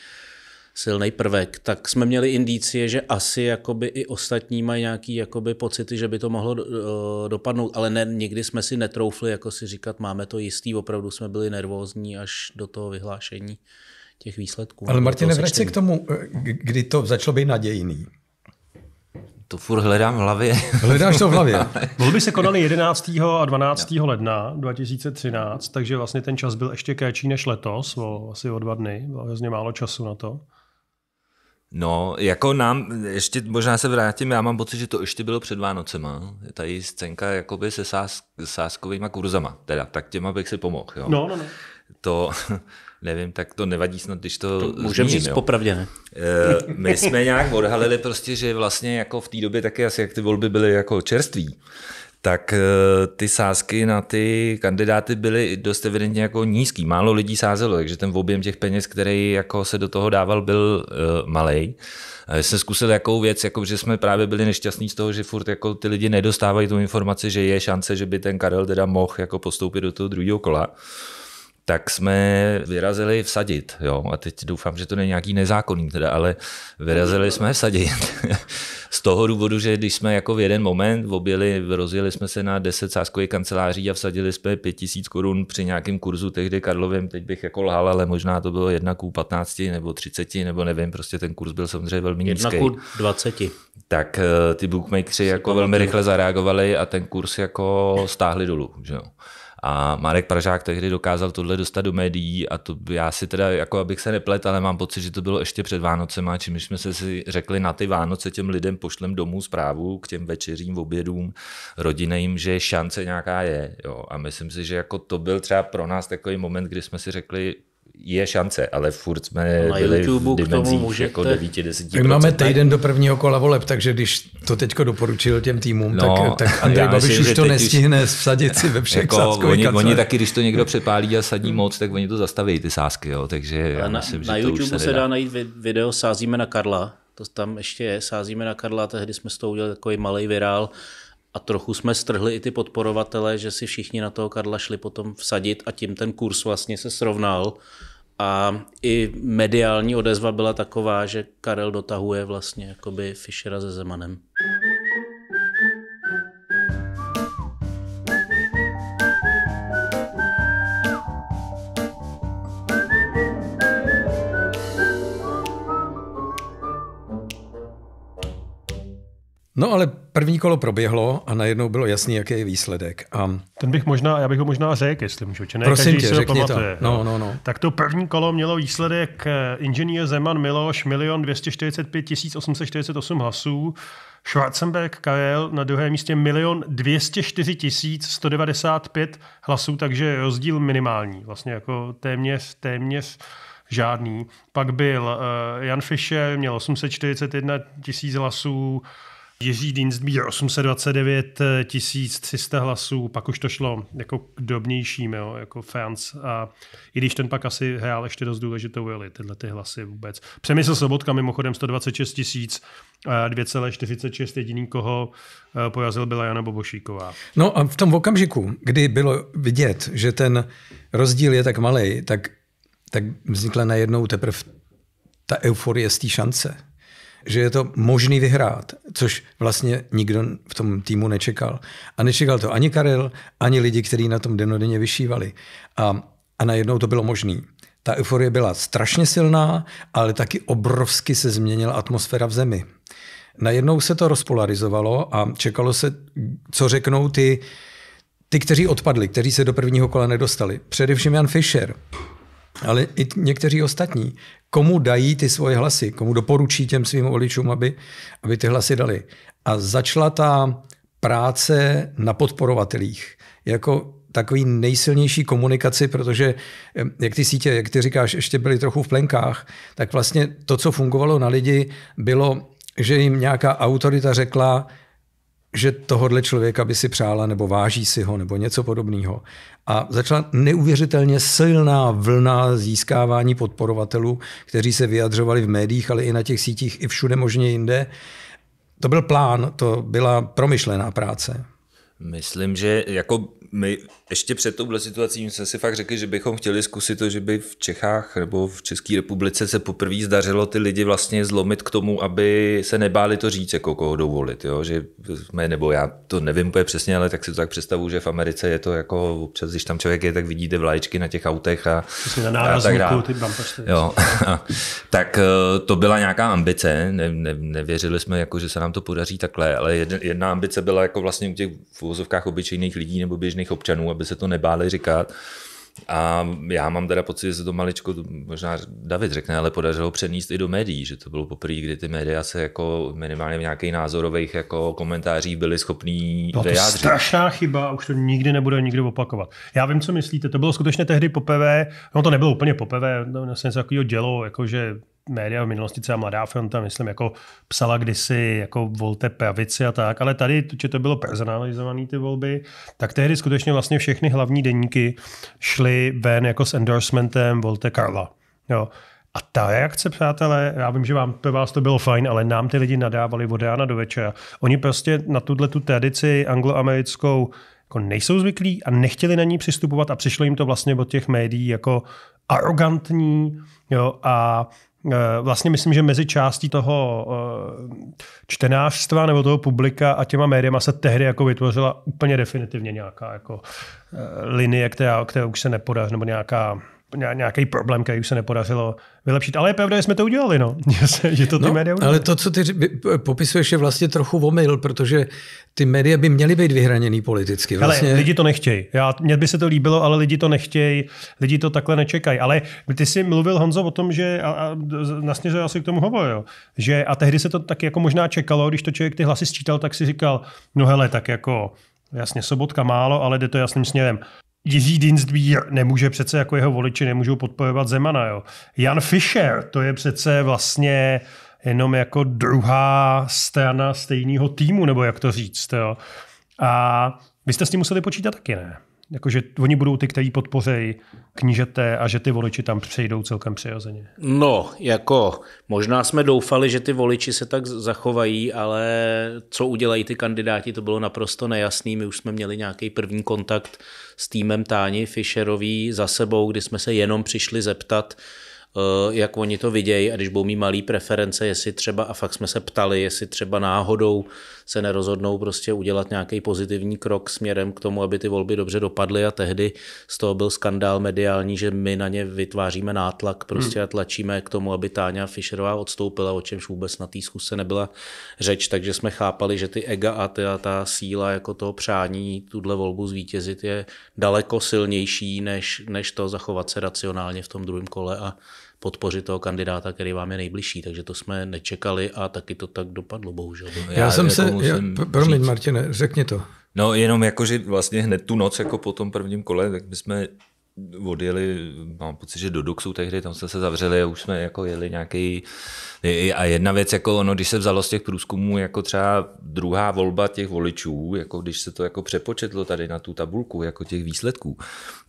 silný prvek, tak jsme měli indicie, že asi jakoby i ostatní mají nějaký jakoby pocity, že by to mohlo eh, dopadnout, ale ne, nikdy jsme si netroufli jako si říkat, máme to jistý, opravdu jsme byli nervózní až do toho vyhlášení těch výsledků. Ale Martine, vrať se k tomu, eh, kdy to začalo být nadějný to furt hledám v hlavě. Hledáš to v hlavě. Volby se konaly 11. a 12. Já. ledna 2013, takže vlastně ten čas byl ještě kratší než letos, o, asi o dva dny, bylo hrozně málo času na to. No, jako nám, ještě možná se vrátím, já mám pocit, že to ještě bylo před Vánocema, tady scénka jakoby se sásk, sáskovými kurzama, teda, tak těma bych si pomohl. Jo. No, no, no. To, nevím, tak to nevadí snad, když to, to Můžeme říct jo. popravdě, ne? Eh, my jsme nějak odhalili prostě, že vlastně jako v té době taky asi, jak ty volby byly jako čerství, tak eh, ty sázky na ty kandidáty byly dost evidentně jako nízký. Málo lidí sázelo, takže ten objem těch peněz, který jako se do toho dával, byl uh, eh, malý. Jsem zkusil jakou věc, jako že jsme právě byli nešťastní z toho, že furt jako ty lidi nedostávají tu informaci, že je šance, že by ten Karel teda mohl jako postoupit do toho druhého kola. Uh, tak jsme vyrazili vsadit. Jo? A teď doufám, že to není nějaký nezákonný, teda, ale vyrazili jsme vsadit. Z toho důvodu, že když jsme jako v jeden moment objeli, rozjeli jsme se na 10 sáskových kanceláří a vsadili jsme 5000 korun při nějakém kurzu tehdy Karlovem, teď bych jako lhal, ale možná to bylo 1 k 15 nebo 30, nebo nevím, prostě ten kurz byl samozřejmě velmi nízký. 1 k 20. Tak eh, ty bookmakers jako velmi rychle zareagovali a ten kurz jako stáhli dolů. Že jo? A Marek Pražák tehdy dokázal tohle dostat do médií a to já si teda, jako abych se neplet, ale mám pocit, že to bylo ještě před a čím jsme se si řekli na ty Vánoce těm lidem pošlem domů zprávu k těm večeřím, obědům, rodinám, že šance nějaká je. Jo. A myslím si, že jako to byl třeba pro nás takový moment, kdy jsme si řekli, je šance, ale furt jsme no, na byli YouTube v dimenzích můžete... jako 9 10 no My máme týden do prvního kola voleb, takže když to teď doporučil těm týmům, no, tak, tak Andrej Babiš už to nestihne už... vsadit si ve všech jako oni, oni taky, když to někdo přepálí a sadí moc, tak oni to zastaví, ty sásky. Jo. Takže já na, myslím, na, na YouTube se, se dá najít video Sázíme na Karla, to tam ještě je, Sázíme na Karla, tehdy jsme s toho udělali takový malý virál, a trochu jsme strhli i ty podporovatele, že si všichni na toho Karla šli potom vsadit a tím ten kurz vlastně se srovnal. A i mediální odezva byla taková, že Karel dotahuje vlastně jakoby Fischera se Zemanem. No ale první kolo proběhlo a najednou bylo jasný, jaký je výsledek. A... Ten bych možná, já bych ho možná řekl, jestli můžu, ne Prosím každý tě, si ho pamatuje. To. No, no, no. Tak to první kolo mělo výsledek eh, inženýr Zeman Miloš 1 245 848 hlasů, Schwarzenberg Karel na druhém místě 1 204 195 hlasů, takže rozdíl minimální, vlastně jako téměř, téměř žádný. Pak byl eh, Jan Fischer, měl 841 tisíc hlasů, Jiří Dienstbier 829 300 hlasů, pak už to šlo jako k dobnějším, jo, jako fans. A i když ten pak asi hrál ještě dost důležitou roli, tyhle ty hlasy vůbec. Přemysl Sobotka mimochodem 126 tisíc, 2,46 jediný, koho eh, porazil, byla Jana Bobošíková. No a v tom okamžiku, kdy bylo vidět, že ten rozdíl je tak malý, tak, tak vznikla najednou teprve ta euforie z té šance že je to možný vyhrát, což vlastně nikdo v tom týmu nečekal. A nečekal to ani Karel, ani lidi, kteří na tom denodenně vyšívali. A, a najednou to bylo možný. Ta euforie byla strašně silná, ale taky obrovsky se změnila atmosféra v zemi. Najednou se to rozpolarizovalo a čekalo se, co řeknou ty, ty, kteří odpadli, kteří se do prvního kola nedostali. Především Jan Fischer, ale i někteří ostatní, komu dají ty svoje hlasy, komu doporučí těm svým voličům, aby, aby ty hlasy dali. A začala ta práce na podporovatelích jako takový nejsilnější komunikaci, protože jak ty sítě, jak ty říkáš, ještě byly trochu v plenkách, tak vlastně to, co fungovalo na lidi, bylo, že jim nějaká autorita řekla, že tohohle člověka by si přála nebo váží si ho nebo něco podobného. A začala neuvěřitelně silná vlna získávání podporovatelů, kteří se vyjadřovali v médiích, ale i na těch sítích, i všude možně jinde. To byl plán, to byla promyšlená práce. Myslím, že jako my ještě před touhle situací jsme si fakt řekli, že bychom chtěli zkusit to, že by v Čechách nebo v České republice se poprvé zdařilo ty lidi vlastně zlomit k tomu, aby se nebáli to říct, jako koho dovolit, Jo? Že jsme, nebo já to nevím úplně přesně, ale tak si to tak představu, že v Americe je to jako občas, když tam člověk je, tak vidíte vlaječky na těch autech a, na a tak dále. Jo. tak eh, to byla nějaká ambice, ne, ne, nevěřili jsme, jako, že se nám to podaří takhle, ale jedna ambice byla jako vlastně u těch uvozovkách obyčejných lidí nebo běžných občanů, aby se to nebáli říkat. A já mám teda pocit, že se to maličko, možná David řekne, ale podařilo přenést i do médií, že to bylo poprvé, kdy ty média se jako minimálně v nějakých názorových jako komentářích byly schopní no, to je strašná chyba už to nikdy nebude nikdo opakovat. Já vím, co myslíte, to bylo skutečně tehdy popevé, no to nebylo úplně popevé, no, se něco takového dělo, jakože média v minulosti, třeba Mladá fronta, myslím, jako psala kdysi, jako volte pravici a tak, ale tady, že to bylo personalizované ty volby, tak tehdy skutečně vlastně všechny hlavní deníky šly ven jako s endorsementem volte Karla. Jo. A ta reakce, přátelé, já vím, že vám, pro vás to bylo fajn, ale nám ty lidi nadávali od rána do večera. Oni prostě na tuhle tu tradici angloamerickou jako nejsou zvyklí a nechtěli na ní přistupovat a přišlo jim to vlastně od těch médií jako arrogantní jo, a Eh, vlastně myslím, že mezi částí toho eh, čtenářstva nebo toho publika a těma médiama se tehdy jako vytvořila úplně definitivně nějaká jako eh, linie, která, která už se nepodaří, nebo nějaká nějaký problém, který už se nepodařilo vylepšit. Ale je pravda, že jsme to udělali, no. že to ty no, média udělali. Ale to, co ty popisuješ, je vlastně trochu omyl, protože ty média by měly být vyhraněný politicky. Vlastně... Ale lidi to nechtějí. Já, mně by se to líbilo, ale lidi to nechtějí, lidi to takhle nečekají. Ale ty jsi mluvil, Honzo, o tom, že a, a nasměřoval si k tomu hovor, jo. Že, a tehdy se to tak jako možná čekalo, když to člověk ty hlasy sčítal, tak si říkal, no hele, tak jako Jasně, sobotka málo, ale jde to jasným směrem. Jiří Dinsdbír nemůže přece jako jeho voliči nemůžou podporovat Zemana. Jo. Jan Fischer, to je přece vlastně jenom jako druhá strana stejného týmu, nebo jak to říct. Jo. A vy jste s tím museli počítat taky, ne? Jakože oni budou ty, kteří podpořejí knížete a že ty voliči tam přejdou celkem přirozeně. No, jako možná jsme doufali, že ty voliči se tak zachovají, ale co udělají ty kandidáti, to bylo naprosto nejasný. My už jsme měli nějaký první kontakt s týmem Táni Fischerový za sebou, kdy jsme se jenom přišli zeptat, Eh, jak oni to vidějí a když budou mít malý preference, jestli třeba, a fakt jsme se ptali, jestli třeba náhodou se nerozhodnou prostě udělat nějaký pozitivní krok směrem k tomu, aby ty volby dobře dopadly a tehdy z toho byl skandál mediální, že my na ně vytváříme nátlak prostě hmm. a tlačíme k tomu, aby Táňa Fischerová odstoupila, o čemž vůbec na té schůzce nebyla řeč, takže jsme chápali, že ty ega a ta, ta síla jako toho přání tuhle volbu zvítězit je daleko silnější než, než to zachovat se racionálně v tom druhém kole a podpořit toho kandidáta, který vám je nejbližší. Takže to jsme nečekali a taky to tak dopadlo, bohužel. Já, já jsem jako se, já, promiň říct. Martine, řekni to. No jenom jakože vlastně hned tu noc jako po tom prvním kole, tak my jsme odjeli, mám pocit, že do Duxu tehdy, tam jsme se zavřeli a už jsme jako jeli nějaký... A jedna věc, jako ono, když se vzalo z těch průzkumů, jako třeba druhá volba těch voličů, jako když se to jako přepočetlo tady na tu tabulku, jako těch výsledků,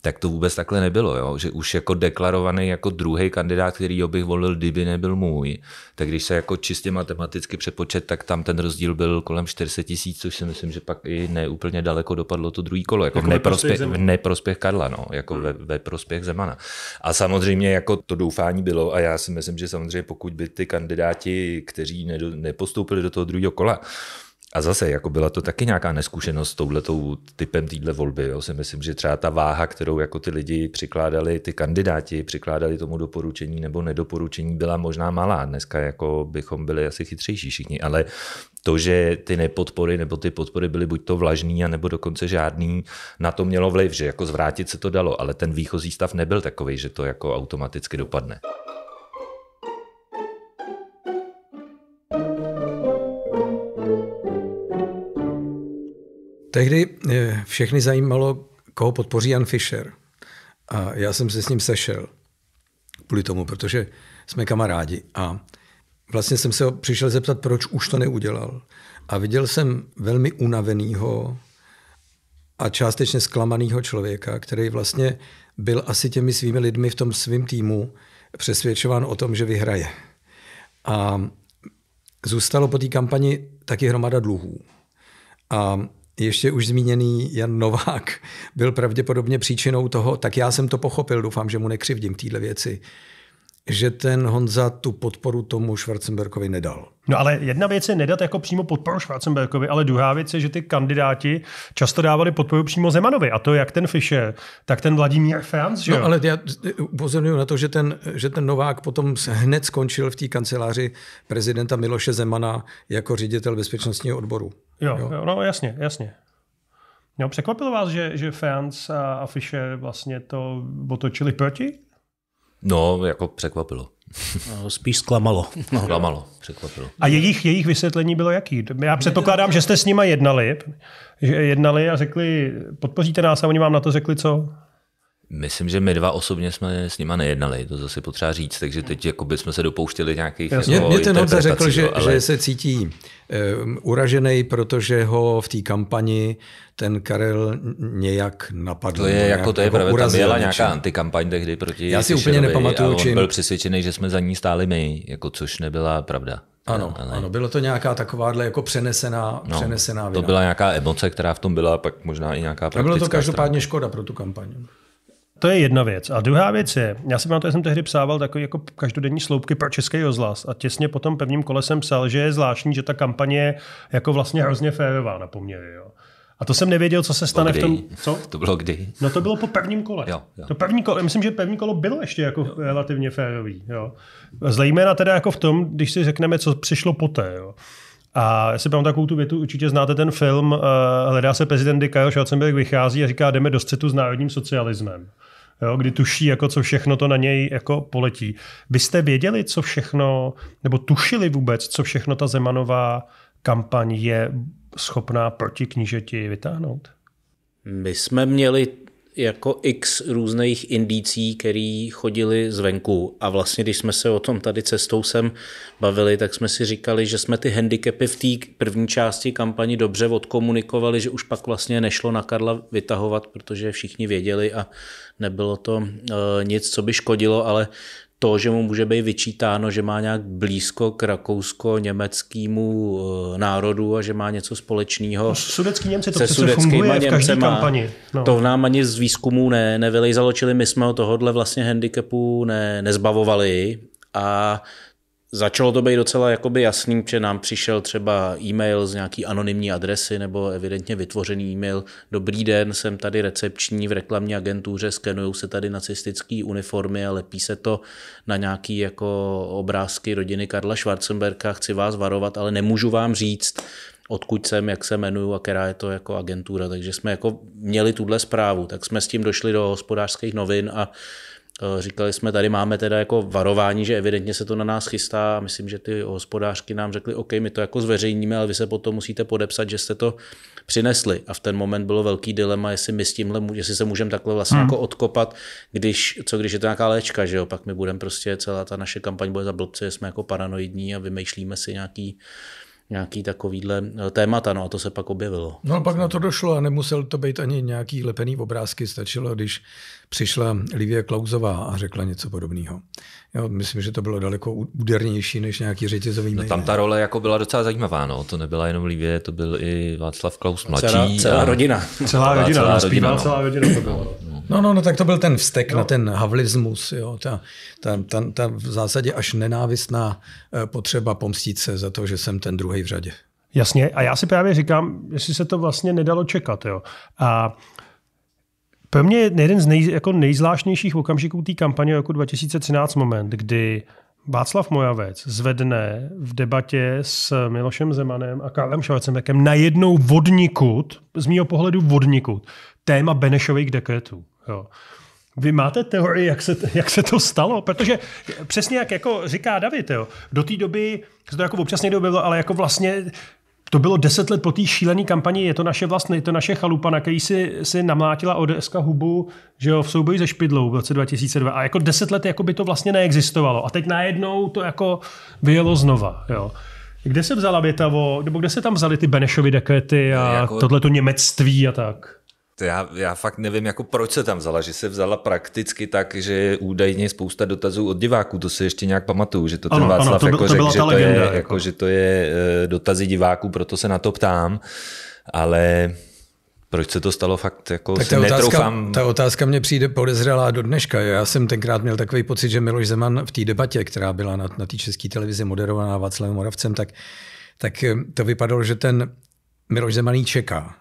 tak to vůbec takhle nebylo, jo? že už jako deklarovaný jako druhý kandidát, který bych volil, kdyby nebyl můj, tak když se jako čistě matematicky přepočet, tak tam ten rozdíl byl kolem 40 tisíc, což si myslím, že pak i neúplně daleko dopadlo to druhý kolo, jako, jako v, neprospěch, v neprospěch Karla, no, jako hmm. ve, ve prospěch Zemana. A samozřejmě jako to doufání bylo a já si myslím, že samozřejmě pokud by ty kandidáti, kteří nepostoupili do toho druhého kola, a zase, jako byla to taky nějaká neskušenost s touhletou typem téhle volby. Jo? Si myslím, že třeba ta váha, kterou jako ty lidi přikládali, ty kandidáti přikládali tomu doporučení nebo nedoporučení, byla možná malá. Dneska jako bychom byli asi chytřejší všichni, ale to, že ty nepodpory nebo ty podpory byly buď to vlažný, a nebo dokonce žádný, na to mělo vliv, že jako zvrátit se to dalo, ale ten výchozí stav nebyl takový, že to jako automaticky dopadne. Tehdy eh, všechny zajímalo, koho podpoří Jan Fischer. A já jsem se s ním sešel kvůli tomu, protože jsme kamarádi. A vlastně jsem se ho přišel zeptat, proč už to neudělal. A viděl jsem velmi unavenýho a částečně zklamaného člověka, který vlastně byl asi těmi svými lidmi v tom svém týmu přesvědčován o tom, že vyhraje. A zůstalo po té kampani taky hromada dluhů. A ještě už zmíněný Jan Novák byl pravděpodobně příčinou toho, tak já jsem to pochopil, doufám, že mu nekřivdím v věci, že ten Honza tu podporu tomu Schwarzenbergovi nedal. No ale jedna věc je nedat jako přímo podporu Schwarzenbergovi, ale druhá věc je, že ty kandidáti často dávali podporu přímo Zemanovi. A to jak ten Fischer, tak ten Vladimír Franz. Že No ale já upozorňuji na to, že ten, že ten Novák potom hned skončil v té kanceláři prezidenta Miloše Zemana jako ředitel bezpečnostního odboru. Jo, jo. jo no jasně, jasně. No, překvapilo vás, že, že Fans a, afiše vlastně to otočili proti? No, jako překvapilo. No, spíš zklamalo. No. Zklamalo, překvapilo. A jejich, jejich vysvětlení bylo jaký? Já předpokládám, že jste s nima jednali, že jednali a řekli, podpoříte nás a oni vám na to řekli co? Myslím, že my dva osobně jsme s nima nejednali, to zase potřeba říct, takže teď hmm. jakoby jsme se dopouštili nějakých Jasně, jako Mě ten Honza řekl, že, ale... že se cítí um, uražený, protože ho v té kampani ten Karel nějak napadl. To je nějak, jako to je pravda, tam byla nějaká antikampaň tehdy proti Já si úplně nepamatuju, čím. byl přesvědčený, že jsme za ní stáli my, jako což nebyla pravda. Ano, ale... ano, bylo to nějaká takováhle jako přenesená, no, přenesená vina. To byla nějaká emoce, která v tom byla, pak možná i nějaká praktická. A bylo to každopádně strana. škoda pro tu kampaň. To je jedna věc. A druhá věc je, já si pamatuju, že jsem tehdy psával takový jako každodenní sloupky pro český rozhlas a těsně po tom pevním kole jsem psal, že je zvláštní, že ta kampaně je jako vlastně hrozně férová na poměry. Jo. A to jsem nevěděl, co se stane v tom. Co? To bylo kdy? No to bylo po prvním kole. Jo, jo. To první kolo, myslím, že první kolo bylo ještě jako jo. relativně férový. Jo. Zejména teda jako v tom, když si řekneme, co přišlo poté. Jo. A já si pamatuju takovou tu větu, určitě znáte ten film, uh, hledá se prezident Karel Schwarzenberg vychází a říká, jdeme do střetu s národním socialismem jo, kdy tuší, jako co všechno to na něj jako poletí. Byste věděli, co všechno, nebo tušili vůbec, co všechno ta Zemanová kampaň je schopná proti knížeti vytáhnout? My jsme měli jako x různých indicí, který chodili zvenku. A vlastně, když jsme se o tom tady cestou sem bavili, tak jsme si říkali, že jsme ty handicapy v té první části kampani dobře odkomunikovali, že už pak vlastně nešlo na Karla vytahovat, protože všichni věděli a nebylo to eh, nic, co by škodilo, ale to, že mu může být vyčítáno, že má nějak blízko k rakousko-německému eh, národu a že má něco společného no, sudecký Němci to se sudeckýma Němcema, kampani. No. to nám ani z výzkumů ne, nevylejzalo, čili my jsme ho tohohle vlastně handicapu ne, nezbavovali a začalo to být docela jakoby jasný, že nám přišel třeba e-mail z nějaký anonymní adresy nebo evidentně vytvořený e-mail. Dobrý den, jsem tady recepční v reklamní agentuře, skenují se tady nacistické uniformy a lepí se to na nějaký jako obrázky rodiny Karla Schwarzenberka. Chci vás varovat, ale nemůžu vám říct, odkud jsem, jak se jmenuju a která je to jako agentura. Takže jsme jako měli tuhle zprávu, tak jsme s tím došli do hospodářských novin a Eh, říkali jsme, tady máme teda jako varování, že evidentně se to na nás chystá. Myslím, že ty hospodářky nám řekly, OK, my to jako zveřejníme, ale vy se potom musíte podepsat, že jste to přinesli. A v ten moment bylo velký dilema, jestli my s tímhle, jestli se můžeme takhle vlastně hmm. jako odkopat, když, co když je to nějaká léčka, že jo, pak my budeme prostě, celá ta naše kampaň bude za blbce, jsme jako paranoidní a vymýšlíme si nějaký nějaký takovýhle eh, témata, no a to se pak objevilo. No a pak na to došlo a nemusel to být ani nějaký lepený obrázky, stačilo, když přišla Livie Klauzová a řekla něco podobného. Jo, myslím, že to bylo daleko údernější než nějaký řetězový no, Tam ta role jako byla docela zajímavá, no. to nebyla jenom Livie, to byl i Václav Klaus mladší. Celá, celá a... rodina. Celá rodina, celá no, rodina, no. celá rodina to bylo. No, no, no, tak to byl ten vztek no. na ten havlismus, jo, ta, ta, ta, ta v zásadě až nenávistná eh, potřeba pomstit se za to, že jsem ten druhý v řadě. Jasně, a já si právě říkám, jestli se to vlastně nedalo čekat. Jo. A pro mě je jeden z nej, jako nejzvláštnějších okamžiků té kampaně roku 2013 moment, kdy Václav Mojavec zvedne v debatě s Milošem Zemanem a Karlem na najednou vodnikut, z mého pohledu vodnikut, téma Benešových dekretů. Jo. Vy máte teorii, jak se, jak se to stalo? Protože přesně jak jako říká David, jo, do té doby se to jako občas někdo bylo, ale jako vlastně to bylo deset let po té šílené kampani, je to naše vlastní, je to naše chalupa, na který si, si namlátila ODSK hubu že jo, v souboji se Špidlou v roce 2002. A jako deset let jako by to vlastně neexistovalo. A teď najednou to jako vyjelo znova. Jo. Kde se vzala větavo, nebo kde se tam vzaly ty Benešovy dekrety a no, jako... tohleto němectví a tak? to já, já fakt nevím, jako proč se tam vzala, že se vzala prakticky tak, že je údajně spousta dotazů od diváků, to si ještě nějak pamatuju, že to ten ano, Václav ano, to, jako to, to řekl, že, to je, jako, jako, že to je eh, dotazy diváků, proto se na to ptám, ale proč se to stalo fakt, jako tak ta netroufám. otázka, Ta otázka mě přijde podezřelá do dneška. Já jsem tenkrát měl takový pocit, že Miloš Zeman v té debatě, která byla na, na té české televizi moderovaná Václavem Moravcem, tak, tak eh, to vypadalo, že ten Miloš Zemaný čeká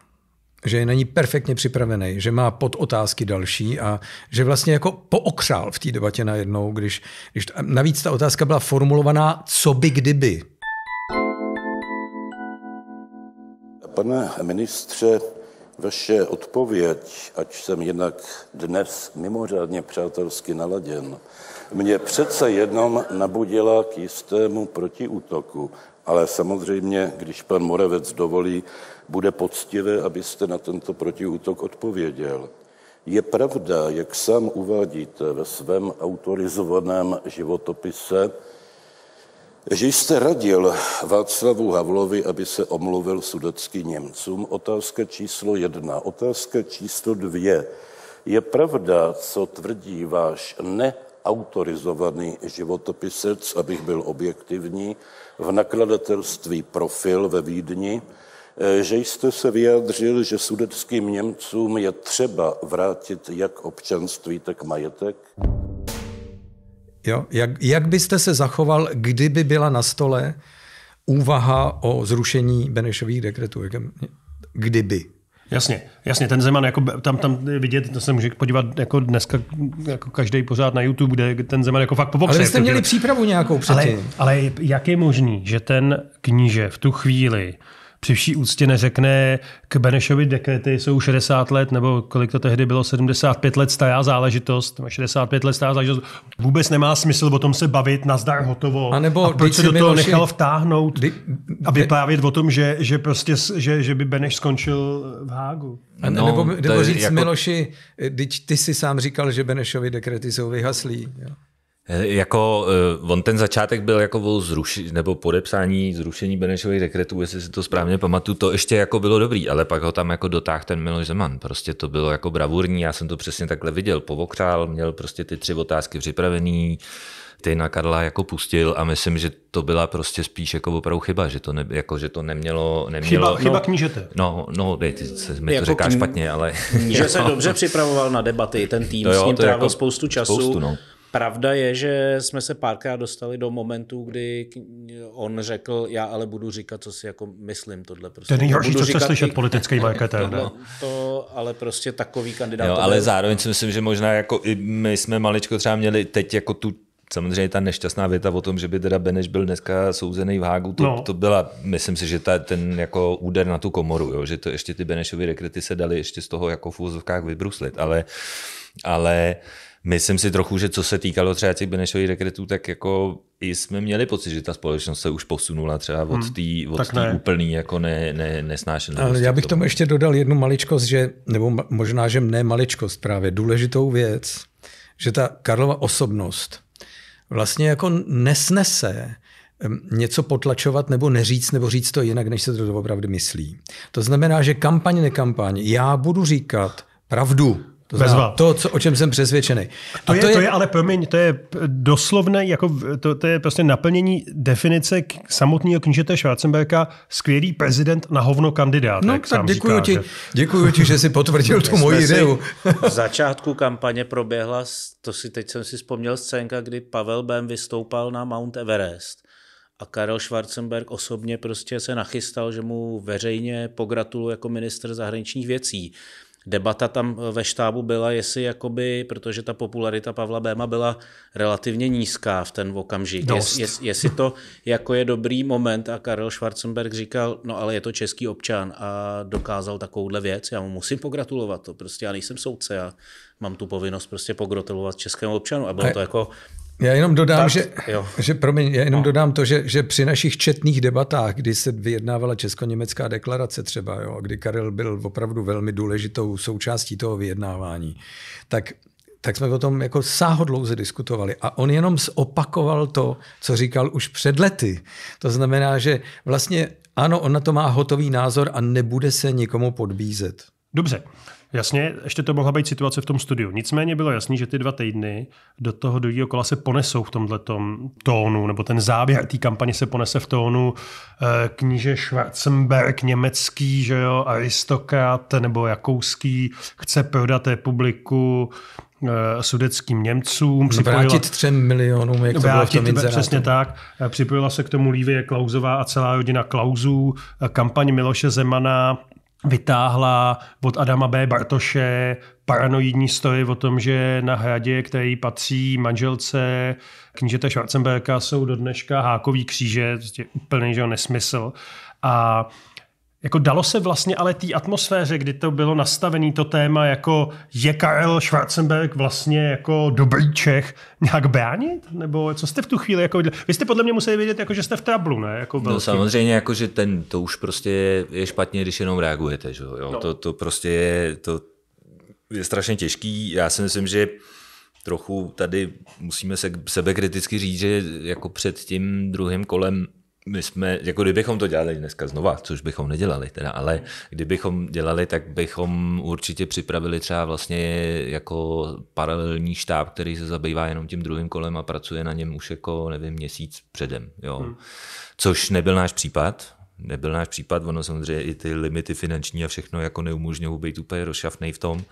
že je na ní perfektně připravený, že má pod otázky další a že vlastně jako pookřál v té debatě najednou, když, když navíc ta otázka byla formulovaná, co by kdyby. Pane ministře, vaše odpověď, ať jsem jinak dnes mimořádně přátelsky naladěn, mě přece jednom nabudila k jistému protiútoku. Ale samozřejmě, když pan Moravec dovolí, bude poctivé, abyste na tento protiútok odpověděl. Je pravda, jak sám uvádíte ve svém autorizovaném životopise, že jste radil Václavu Havlovi, aby se omluvil sudeckým Němcům. Otázka číslo jedna. Otázka číslo dvě. Je pravda, co tvrdí váš neautorizovaný životopisec, abych byl objektivní, v nakladatelství Profil ve Vídni, Eh, že jste se vyjádřil, že sudeckým Němcům je třeba vrátit jak občanství, tak majetek? Jo, jak, jak byste se zachoval, kdyby byla na stole úvaha o zrušení Benešových dekretů? Kdyby. Jasně, jasně, ten Zeman, jako tam, tam vidět, to se může podívat jako dneska jako každý pořád na YouTube, kde ten Zeman jako fakt povokře. Ale jste jako měli přípravu nějakou předtím. Ale, ale jak je možný, že ten kníže v tu chvíli při vší úctě neřekne k Benešovi dekrety jsou 60 let, nebo kolik to tehdy bylo, 75 let stará záležitost, 65 let stará záležitost. Vůbec nemá smysl o tom se bavit, nazdar hotovo. A, nebo a proč se do toho Miloši, nechal vtáhnout kdy, a vyprávět o tom, že, že, prostě, že, že by Beneš skončil v Hágu? A ne, No, nebo, nebo říct jako... Miloši, teď ty jsi sám říkal, že Benešovi dekrety jsou vyhaslí. Jo. Eh, jako eh, on ten začátek byl jako o zruši, nebo podepsání zrušení Benešových dekretů, jestli si to správně pamatuju, to ještě jako bylo dobrý, ale pak ho tam jako dotáhl ten Miloš Zeman. Prostě to bylo jako bravurní, já jsem to přesně takhle viděl, povokřál, měl prostě ty tři otázky připravený, ty na Karla jako pustil a myslím, že to byla prostě spíš jako opravdu chyba, že to, ne, jako, že to nemělo... nemělo chyba, no, chyba knížete. No, no dej, ty se, mi jako to říká špatně, ale... Že se no. dobře připravoval na debaty, ten tým to jo, s ním trávil jako spoustu času. Spoustu, no. Pravda je, že jsme se párkrát dostali do momentu, kdy on řekl, já ale budu říkat, co si jako myslím tohle. Prostě. Ten nejhorší, co chce slyšet politický marketer, No. To, ale prostě takový kandidát. Jo, ale zároveň si myslím, že možná jako i my jsme maličko třeba měli teď jako tu samozřejmě ta nešťastná věta o tom, že by teda Beneš byl dneska souzený v Hágu, to, no. to byla, myslím si, že ta, ten jako úder na tu komoru, jo, že to ještě ty Benešovy rekrety se daly ještě z toho jako v úzovkách vybruslit, ale, ale uh, myslím si trochu, že co se týkalo třeba těch Benešových dekretů, tak jako i jsme měli pocit, že ta společnost se už posunula třeba od té hmm, od ne. úplný jako ne, ne, Ale prostě Já bych tomu ještě dodal jednu maličkost, že, nebo možná, že ne maličkost právě, důležitou věc, že ta Karlova osobnost vlastně jako nesnese něco potlačovat nebo neříct, nebo říct to jinak, než se to opravdu myslí. To znamená, že kampaň, nekampaň, já budu říkat pravdu, to znamená, To, co, o čem jsem přesvědčený. A to, je, to, je, to je ale, promiň, to je doslovné, jako, to, to je prostě naplnění definice k, samotného knížete Schwarzenberga, skvělý prezident na hovno kandidát. No, tak děkuji říká, ti, že... děkuji ti, že jsi potvrdil tu moji ideu. v začátku kampaně proběhla, to si teď jsem si vzpomněl scénka, kdy Pavel Bem vystoupal na Mount Everest. A Karel Schwarzenberg osobně prostě se nachystal, že mu veřejně pogratuluje jako minister zahraničních věcí debata tam eh, ve štábu byla, jestli jakoby, protože ta popularita Pavla Béma byla relativně nízká v ten okamžik, jest, jest, jestli to jako je dobrý moment a Karel Schwarzenberg říkal, no ale je to český občan a dokázal takovouhle věc, já mu musím pogratulovat, to prostě já nejsem soudce, já mám tu povinnost prostě pogratulovat českému občanu a bylo a to jako já jenom dodám, tak, že, že promiň, já jenom no. dodám to, že, že při našich četných debatách, kdy se vyjednávala česko-německá deklarace třeba, jo, kdy Karel byl opravdu velmi důležitou součástí toho vyjednávání, tak tak jsme o tom jako sáhodlouze diskutovali. A on jenom zopakoval to, co říkal už před lety. To znamená, že vlastně ano, on na to má hotový názor a nebude se nikomu podbízet. Dobře. Jasně, ještě to mohla být situace v tom studiu. Nicméně bylo jasný, že ty dva týdny do toho druhého kola se ponesou v tomhle tónu, nebo ten záběr té kampaně se ponese v tónu eh, kníže Schwarzenberg, německý, že jo, aristokrat nebo jakouský, chce prodat republiku eh, sudeckým Němcům. No, připojila, vrátit třem milionům, jak to vrátit, bylo v tom inzerátu. Přesně tak. Eh, připojila se k tomu Lívie Klauzová a celá rodina Klauzů, kampaň Miloše Zemana, vytáhla od Adama B. Bartoše paranoidní story o tom, že na hradě, který patří manželce knížete Schwarzenberka, jsou do dneška hákový kříže, to prostě je úplný že nesmysl. A jako dalo se vlastně ale té atmosféře, kdy to bylo nastavené to téma, jako je Karel Schwarzenberg vlastně jako dobrý Čech, nějak bránit? Nebo co jste v tu chvíli jako viděli? Vy jste podle mě museli vědět, jako, že jste v trablu, ne? Jako no samozřejmě, jako, že ten, to už prostě je špatně, když jenom reagujete. Že? Jo? No. To, to, prostě je, to je strašně těžký. Já si myslím, že trochu tady musíme se sebekriticky říct, že jako před tím druhým kolem my jsme, jako kdybychom to dělali dneska znova, což bychom nedělali teda, ale hmm. kdybychom dělali, tak bychom určitě připravili třeba vlastně jako paralelní štáb, který se zabývá jenom tím druhým kolem a pracuje na něm už jako, nevím, měsíc předem, jo. Hmm. Což nebyl náš případ, nebyl náš případ, ono samozřejmě i ty limity finanční a všechno jako neumožňují být úplně rozšafnej v tom,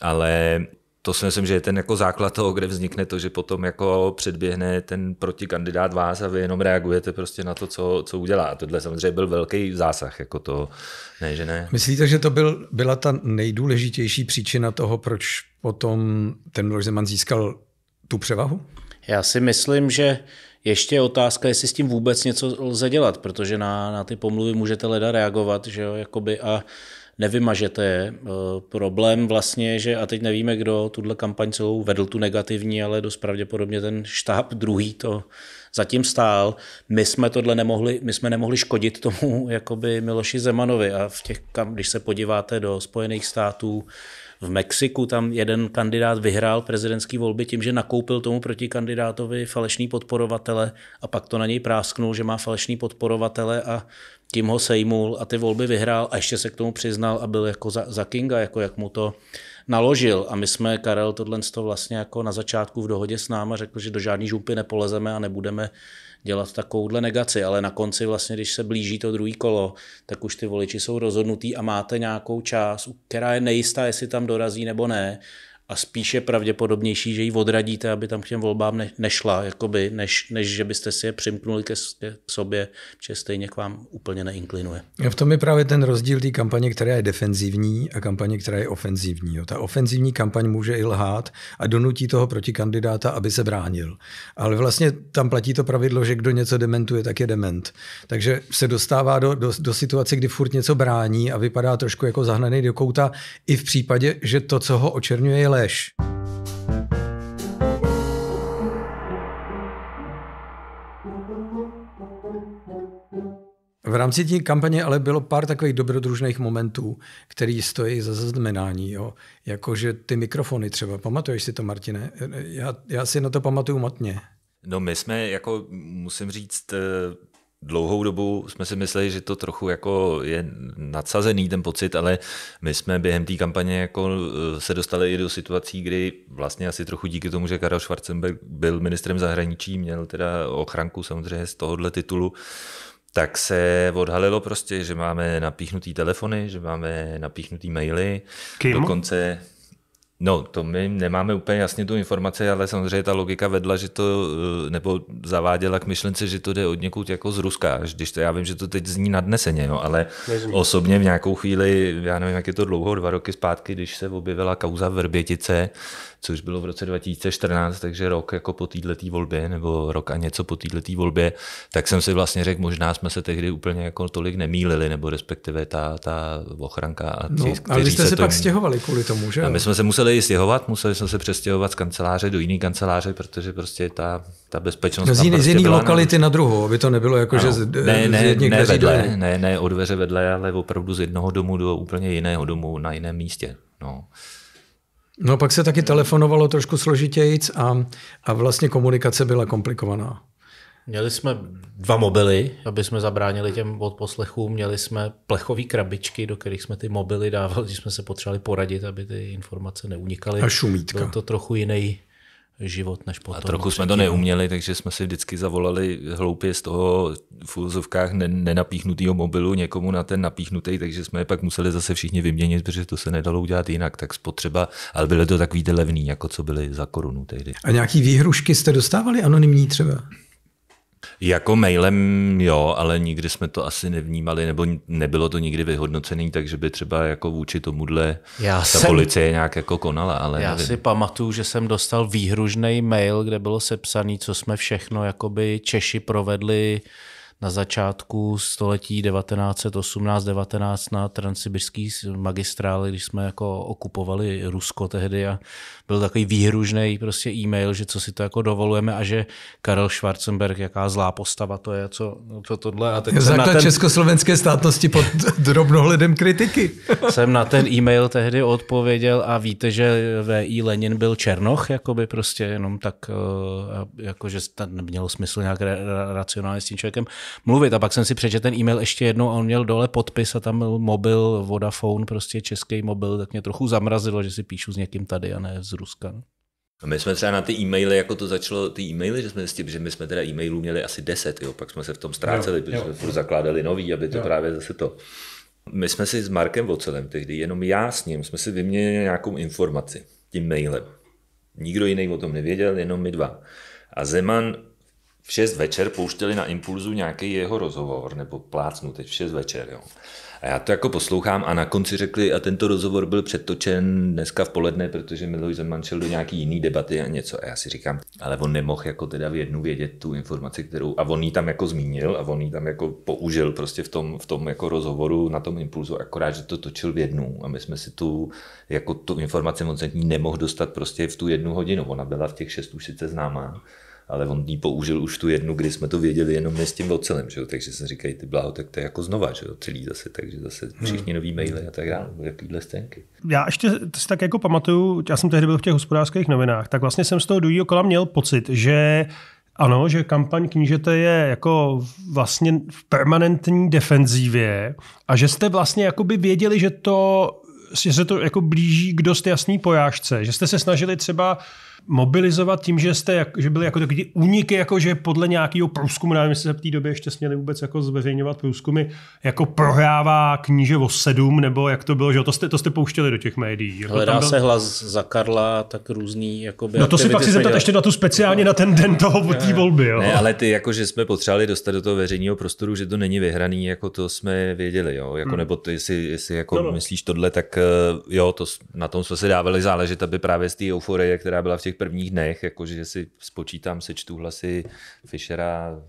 ale to si myslím, že je ten jako základ toho, kde vznikne to, že potom jako předběhne ten protikandidát vás a vy jenom reagujete prostě na to, co, co udělá. A tohle samozřejmě byl velký zásah, jako to, ne, že ne. Myslíte, že to byl, byla ta nejdůležitější příčina toho, proč potom ten Miloš Zeman získal tu převahu? Já si myslím, že ještě je otázka, jestli s tím vůbec něco lze dělat, protože na, na ty pomluvy můžete leda reagovat, že jo, jakoby a nevymažete je. Eh, problém vlastně je, že, a teď nevíme, kdo tuhle kampaň celou vedl, tu negativní, ale dost pravděpodobně ten štáb druhý to zatím stál. My jsme tohle nemohli, my jsme nemohli škodit tomu jakoby Miloši Zemanovi a v těch, kam, když se podíváte do Spojených států, v Mexiku tam jeden kandidát vyhrál prezidentské volby tím, že nakoupil tomu protikandidátovi falešný podporovatele a pak to na něj prásknul, že má falešný podporovatele a tím ho sejmul a ty volby vyhrál a ještě se k tomu přiznal a byl jako za, za Kinga, jako jak mu to naložil. A my jsme, Karel, tohle to vlastně jako na začátku v dohodě s náma řekl, že do žádný župy nepolezeme a nebudeme dělat takovouhle negaci, ale na konci vlastně, když se blíží to druhý kolo, tak už ty voliči jsou rozhodnutí a máte nějakou část, která je nejistá, jestli tam dorazí nebo ne a spíše pravděpodobnější, že ji odradíte, aby tam k těm volbám ne, nešla, jakoby, než, než že byste si je přimknuli ke, k sobě, že stejně k vám úplně neinklinuje. A v tom je právě ten rozdíl té kampaně, která je defenzivní a kampaně, která je ofenzivní. Jo. Ta ofenzivní kampaň může i lhát a donutí toho protikandidáta, aby se bránil. Ale vlastně tam platí to pravidlo, že kdo něco dementuje, tak je dement. Takže se dostává do, do, do situace, kdy furt něco brání a vypadá trošku jako zahnaný do kouta i v případě, že to, co ho očernuje, je Aleš. V rámci té kampaně ale bylo pár takových dobrodružných momentů, který stojí za zaznamenání. Jakože ty mikrofony třeba. Pamatuješ si to, Martine? Já, já si na to pamatuju matně. No my jsme, jako musím říct, eh, dlouhou dobu jsme si mysleli, že to trochu jako je nadsazený ten pocit, ale my jsme během té kampaně jako e, se dostali i do situací, kdy vlastně asi trochu díky tomu, že Karel Schwarzenberg byl ministrem zahraničí, měl teda ochranku samozřejmě z tohohle titulu, tak se odhalilo prostě, že máme napíchnutý telefony, že máme napíchnutý maily. Kým? Dokonce No, to my nemáme úplně jasně tu informaci, ale samozřejmě ta logika vedla, že to, eh, nebo zaváděla k myšlence, že to jde od někud jako z Ruska, když to, já vím, že to teď zní nadneseně, jo, no, ale Nezmí. osobně v nějakou chvíli, já nevím, jak je to dlouho, dva roky zpátky, když se objevila kauza Vrbětice, což bylo v roce 2014, takže rok jako po této volbě, nebo rok a něco po této volbě, tak jsem si vlastně řekl, možná jsme se tehdy úplně jako tolik nemýlili, nebo respektive ta, ta ochranka. A no, ti, no, ale vy jste se, se pak stěhovali kvůli tomu, že? A my jsme se museli stěhovat, museli jsme se přestěhovat z kanceláře do jiné kanceláře, protože prostě ta, ta bezpečnost. No, z jiné prostě lokality na... na druhou, aby to nebylo jako, ano, že z, ne, ne, z ne, vedle, ne, ne, ne dveře vedle, ale opravdu z jednoho domu do úplně jiného domu na jiném místě. No. No pak se taky telefonovalo trošku složitějíc a, a vlastně komunikace byla komplikovaná. Měli jsme dva mobily, aby jsme zabránili těm odposlechům. Měli jsme plechové krabičky, do kterých jsme ty mobily dávali, když jsme se potřebovali poradit, aby ty informace neunikaly. A šumítka. Byl to trochu jiný, život než potom. A trochu jsme to neuměli, takže jsme si vždycky zavolali hloupě z toho v úzovkách nenapíchnutého mobilu někomu na ten napíchnutý, takže jsme je pak museli zase všichni vyměnit, protože to se nedalo udělat jinak. Tak spotřeba, ale byly to takový levný, jako co byly za korunu tehdy. A nějaký výhrušky jste dostávali anonymní třeba? Jako mailem jo, ale nikdy jsme to asi nevnímali, nebo nebylo to nikdy vyhodnocený, takže by třeba jako vůči tomuhle já ta jsem, policie nějak jako konala. Ale já nevím. si pamatuju, že jsem dostal výhružný mail, kde bylo sepsaný, co jsme všechno jakoby Češi provedli na začátku století 1918-19 na transsibirský magistrály, když jsme jako okupovali Rusko tehdy a byl takový výhružný prostě e-mail, že co si to jako dovolujeme a že Karel Schwarzenberg, jaká zlá postava to je, co, co no, tohle. A ten Základ ten, československé státnosti pod drobnohledem kritiky. jsem na ten e-mail tehdy odpověděl a víte, že V.I. Lenin byl Černoch, jakoby prostě jenom tak, eh, jako že to nemělo smysl nějak racionálně s tím člověkem mluvit. A pak jsem si přečetl ten e-mail ještě jednou a on měl dole podpis a tam byl mobil, Vodafone, prostě český mobil, tak mě trochu zamrazilo, že si píšu s někým tady a ne z Ruska. A my jsme třeba na ty e-maily, jako to začalo, ty e-maily, že jsme zjistili, že my jsme teda e-mailů měli asi 10, jo, pak jsme se v tom ztráceli, jo, protože jo. jsme zakládali nový, aby to jo. právě zase to. My jsme si s Markem Vocelem tehdy, jenom já s ním, jsme si vyměnili nějakou informaci tím mailem. Nikdo jiný o tom nevěděl, jenom my dva. A Zeman v 6 večer pouštěli na Impulzu nějaký jeho rozhovor, nebo plácnu teď v 6 večer, jo. A já to jako poslouchám a na konci řekli, a tento rozhovor byl přetočen dneska v poledne, protože Miloš Zeman šel do nějaký jiný debaty a něco. A já si říkám, ale on nemohl jako teda v jednu vědět tu informaci, kterou, a on ji tam jako zmínil a on ji tam jako použil prostě v tom, v tom jako rozhovoru na tom impulzu, akorát, že to točil v jednu a my jsme si tu, jako tu informaci moc nemohl dostat prostě v tu jednu hodinu. Ona byla v těch šest už sice známá, ale on ji použil už tu jednu, kdy jsme to věděli jenom my s tím ocelem, že jo? takže jsem říkají, ty bláho, tak to je jako znova, že jo? celý zase, takže zase hmm. všichni hmm. nový maily a tak dále, jakýhle stenky. Já ještě to si tak jako pamatuju, já jsem tehdy byl v těch hospodářských novinách, tak vlastně jsem z toho dujího kola měl pocit, že ano, že kampaň knížete je jako vlastně v permanentní defenzívě a že jste vlastně jako by věděli, že to že se to jako blíží k dost jasný pojážce, že jste se snažili třeba mobilizovat tím, že jste, jak, že byly jako takový uniky, úniky, jako že podle nějakého průzkumu, nevím, jestli se v té době ještě směli vůbec jako zveřejňovat průzkumy, jako prohrává kníže o sedm, nebo jak to bylo, že to jste, to jste pouštěli do těch médií. Jako Hledá byl... se hlas za Karla, tak různý by No to si pak si zeptat dělat... ještě na tu speciálně no. na ten den toho té volby. Jo. Ne, ale ty jako, že jsme potřebovali dostat do toho veřejného prostoru, že to není vyhraný, jako to jsme věděli, jo. Jako, hmm. nebo ty, jestli, jestli jako no, no. myslíš tohle, tak eh, jo, to, na tom jsme se dávali záležet, aby právě z té euforie, která byla v těch těch prvních dnech, jakože si spočítám, sečtu hlasy Fischera,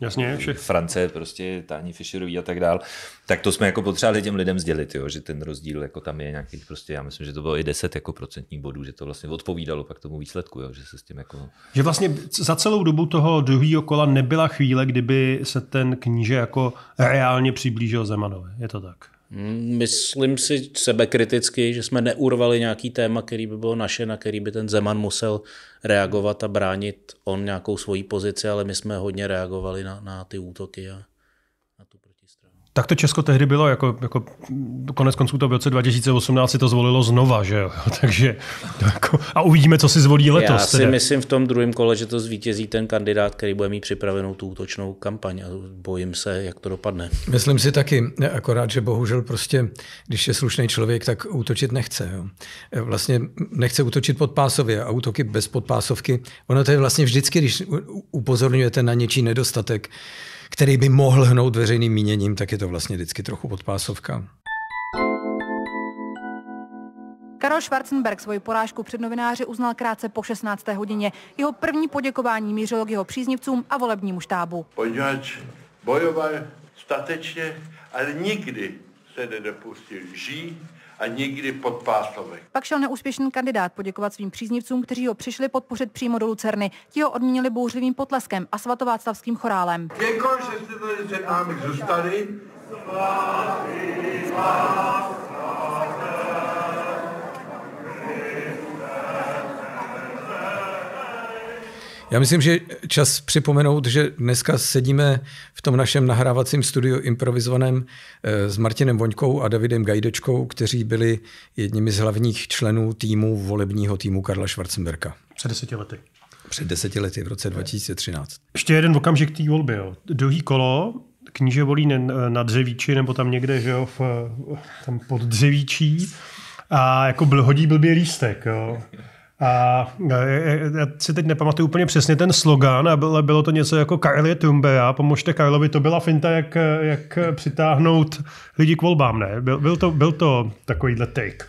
Jasně, všech. France, prostě Tání Fischerový a tak dál, tak to jsme jako potřebovali těm lidem sdělit, jo, že ten rozdíl jako tam je nějaký prostě, já myslím, že to bylo i 10 jako procentních bodů, že to vlastně odpovídalo pak tomu výsledku, jo, že se s tím jako... Že vlastně za celou dobu toho druhého kola nebyla chvíle, kdyby se ten kníže jako reálně přiblížil Zemanovi, je to tak? Myslím si sebekriticky, že jsme neurvali nějaký téma, který by bylo naše, na který by ten Zeman musel reagovat a bránit on nějakou svoji pozici, ale my jsme hodně reagovali na, na ty útoky. A... Tak to Česko tehdy bylo, jako, jako konec konců to v roce 2018 si to zvolilo znova, že jo? Takže, jako, a uvidíme, co si zvolí letos. Já si tedy. myslím v tom druhém kole, že to zvítězí ten kandidát, který bude mít připravenou tu útočnou kampaň a bojím se, jak to dopadne. Myslím si taky, akorát, že bohužel prostě, když je slušný člověk, tak útočit nechce. Jo? Vlastně nechce útočit podpásově a útoky bez podpásovky. Ono to je vlastně vždycky, když upozorňujete na něčí nedostatek, který by mohl hnout veřejným míněním, tak je to vlastně vždycky trochu podpásovka. Karol Schwarzenberg svoji porážku před novináři uznal krátce po 16. hodině. Jeho první poděkování mířilo k jeho příznivcům a volebnímu štábu. Poněvadž bojoval statečně, ale nikdy se nedopustil žít a nikdy pod pásovek. Pak šel neúspěšný kandidát poděkovat svým příznivcům, kteří ho přišli podpořit přímo do Lucerny. Ti ho odmínili bouřlivým potleskem a svatováctavským chorálem. Děkuji, že jste tady před námi zůstali. Svatý, svatý, Já myslím, že čas připomenout, že dneska sedíme v tom našem nahrávacím studiu improvizovaném eh, s Martinem Voňkou a Davidem Gajdečkou, kteří byli jedními z hlavních členů týmu volebního týmu Karla Schwarzenberka. Před deseti lety. Před deseti lety, v roce 2013. Ještě jeden okamžik té volby. Jo. Druhý kolo, kníže volí na dřevíči nebo tam někde, že jo, v, tam pod dřevíčí a jako byl hodí blbě lístek. Jo. A e, e, e, já si teď nepamatuju úplně přesně ten slogan, ale bylo to něco jako Karlie Trumbera, pomožte Karlovi, to byla finta, jak, jak přitáhnout lidi k volbám, ne? Byl, byl, to, byl to takovýhle take.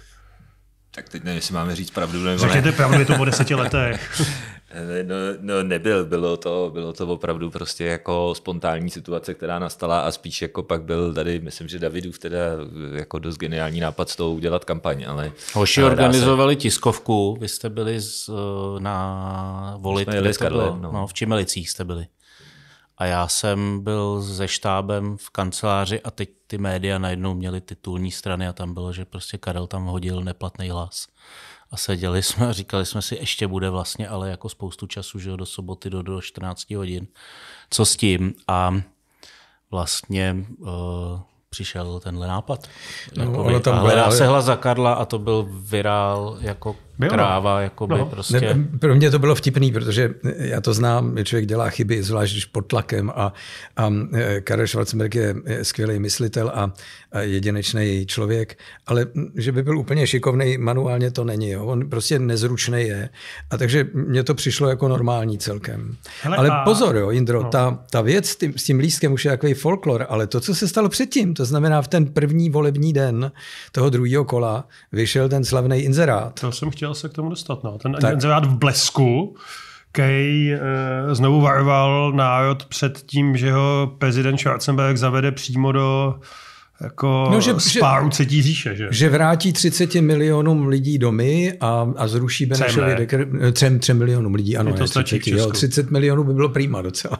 Tak teď nevím, jestli máme říct pravdu nebo ne. Řekněte pravdu, je to po deseti letech. Eh, no, no nebyl, bylo to, bylo to opravdu prostě jako spontánní situace, která nastala a spíš jako pak byl tady, myslím, že Davidův teda eh, jako dost geniální nápad s tou udělat kampaň, ale... Hoši organizovali se... tiskovku, vy jste byli z, eh, na volit, Jsme jeli Karlem, no. no. v Čimelicích jste byli. A já jsem byl se štábem v kanceláři a teď ty média najednou měly titulní strany a tam bylo, že prostě Karel tam hodil neplatný hlas a seděli jsme a říkali jsme si, ještě bude vlastně, ale jako spoustu času, že do soboty do, do 14 hodin. Co s tím? A vlastně uh, přišel tenhle nápad. No, ale tam hledá byla... se Hla za Karla a to byl virál jako bylo. Tráva, jakoby no. prostě. Ne, pro mě to bylo vtipný, protože já to znám, člověk dělá chyby, zvlášť když pod tlakem a, a e, Karel Schwarzenberg je skvělý myslitel a, a jedinečný člověk, ale že by byl úplně šikovný, manuálně to není. Jo. On prostě nezručný je. A takže mně to přišlo jako normální celkem. Hele, ale a... pozor, jo, Indro, no. ta, ta věc s tím, s tím lístkem už je takový folklor, ale to, co se stalo předtím, to znamená v ten první volební den toho druhého kola vyšel ten slavný inzerát. To jsem chtěl chtěl se k tomu dostat. No. Ten inzerát v blesku, který uh, eh, znovu varoval národ před tím, že ho prezident Schwarzenberg zavede přímo do jako no, že, spáru že, třetí říše. Že? že vrátí 30 milionům lidí domy a, a zruší Benešovi dekret. 3, 3 milionům lidí, ano. Je to je 30, jo, 30 milionů by bylo prýma docela.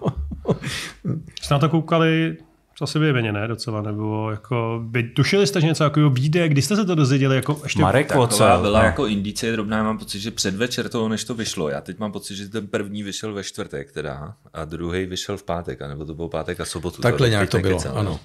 Jste na to koukali to asi vyjebeně ne docela, nebo jako, by tušili jste, že něco takového vyjde, kdy jste se to dozvěděli, jako ještě... Marek Kocel. byla no. jako indice drobná, mám pocit, že předvečer toho, než to vyšlo, já teď mám pocit, že ten první vyšel ve čtvrtek teda a druhý vyšel v pátek, anebo to bylo pátek a sobotu. Takhle to, nějak to bylo, celé. ano.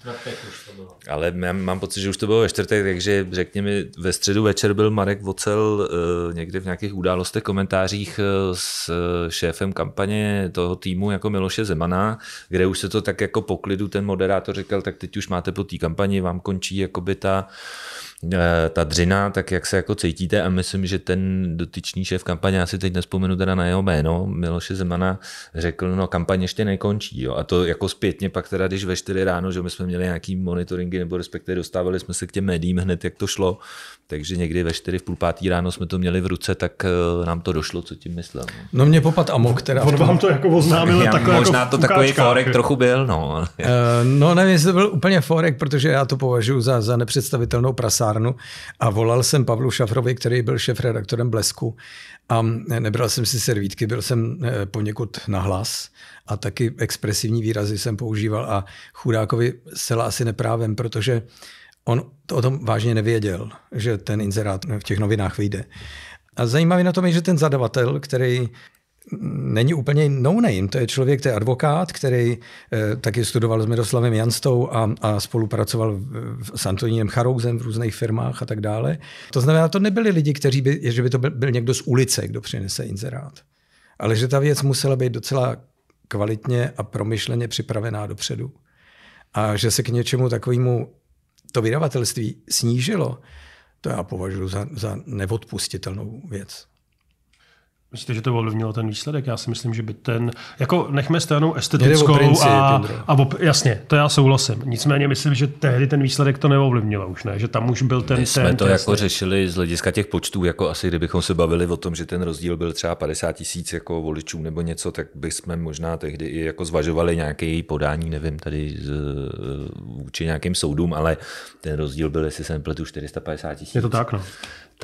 Ale mám, mám pocit, že už to bylo ve čtvrtek, takže řekněme, ve středu večer byl Marek Vocel eh, někde v nějakých událostech, komentářích eh, s eh, šéfem kampaně toho týmu jako Miloše Zemana, kde už se to tak jako poklidu ten moderátor moderátor říkal, tak teď už máte po té kampani, vám končí jakoby ta Eh, ta dřina, tak jak se jako cítíte a myslím, že ten dotyčný šéf kampaně, já si teď nespomenu teda na jeho jméno, Miloše Zemana, řekl, no kampaně ještě nekončí jo. a to jako zpětně pak teda, když ve 4 ráno, že my jsme měli nějaký monitoringy nebo respektive dostávali jsme se k těm médiím hned, jak to šlo, takže někdy ve 4 v půl pátý ráno jsme to měli v ruce, tak eh, nám to došlo, co tím myslel. No mě popad Amok, teda. On vám to jako oznámil takhle jako Možná jako to takový forek trochu byl, no. uh, no nevím, jestli to byl úplně forek, protože já to považuji za, za nepředstavitelnou prasárnu tiskárnu a volal jsem Pavlu Šafrovi, který byl šéf-redaktorem Blesku a nebral jsem si servítky, byl jsem e, poněkud nahlas a taky expresivní výrazy jsem používal a chudákovi sela asi neprávem, protože on to o tom vážně nevěděl, že ten inzerát v těch novinách vyjde. A zajímavé na tom je, že ten zadavatel, který není úplně no name. To je člověk, to je advokát, který eh, taky studoval s Miroslavem Janstou a, a spolupracoval v, s Antonínem Charouzem v různých firmách a tak dále. To znamená, to nebyli lidi, kteří by, že by to byl, byl někdo z ulice, kdo přinese inzerát. Ale že ta věc musela být docela kvalitně a promyšleně připravená dopředu. A že se k něčemu takovému to vydavatelství snížilo, to já považuji za, za neodpustitelnou věc. Myslíte, že to ovlivnilo ten výsledek? Já si myslím, že by ten, jako nechme stranou estetickou princip, a, a op... jasně, to já souhlasím. Nicméně myslím, že tehdy ten výsledek to neovlivnilo už, ne? Že tam už byl ten... My jsme ten, to ten, jako jasný. řešili z hlediska těch počtů, jako asi kdybychom se bavili o tom, že ten rozdíl byl třeba 50 tisíc jako voličů nebo něco, tak bychom možná tehdy i jako zvažovali nějaké podání, nevím, tady z, vůči nějakým soudům, ale ten rozdíl byl, jestli jsem pletu 450 tisíc. Je to tak, no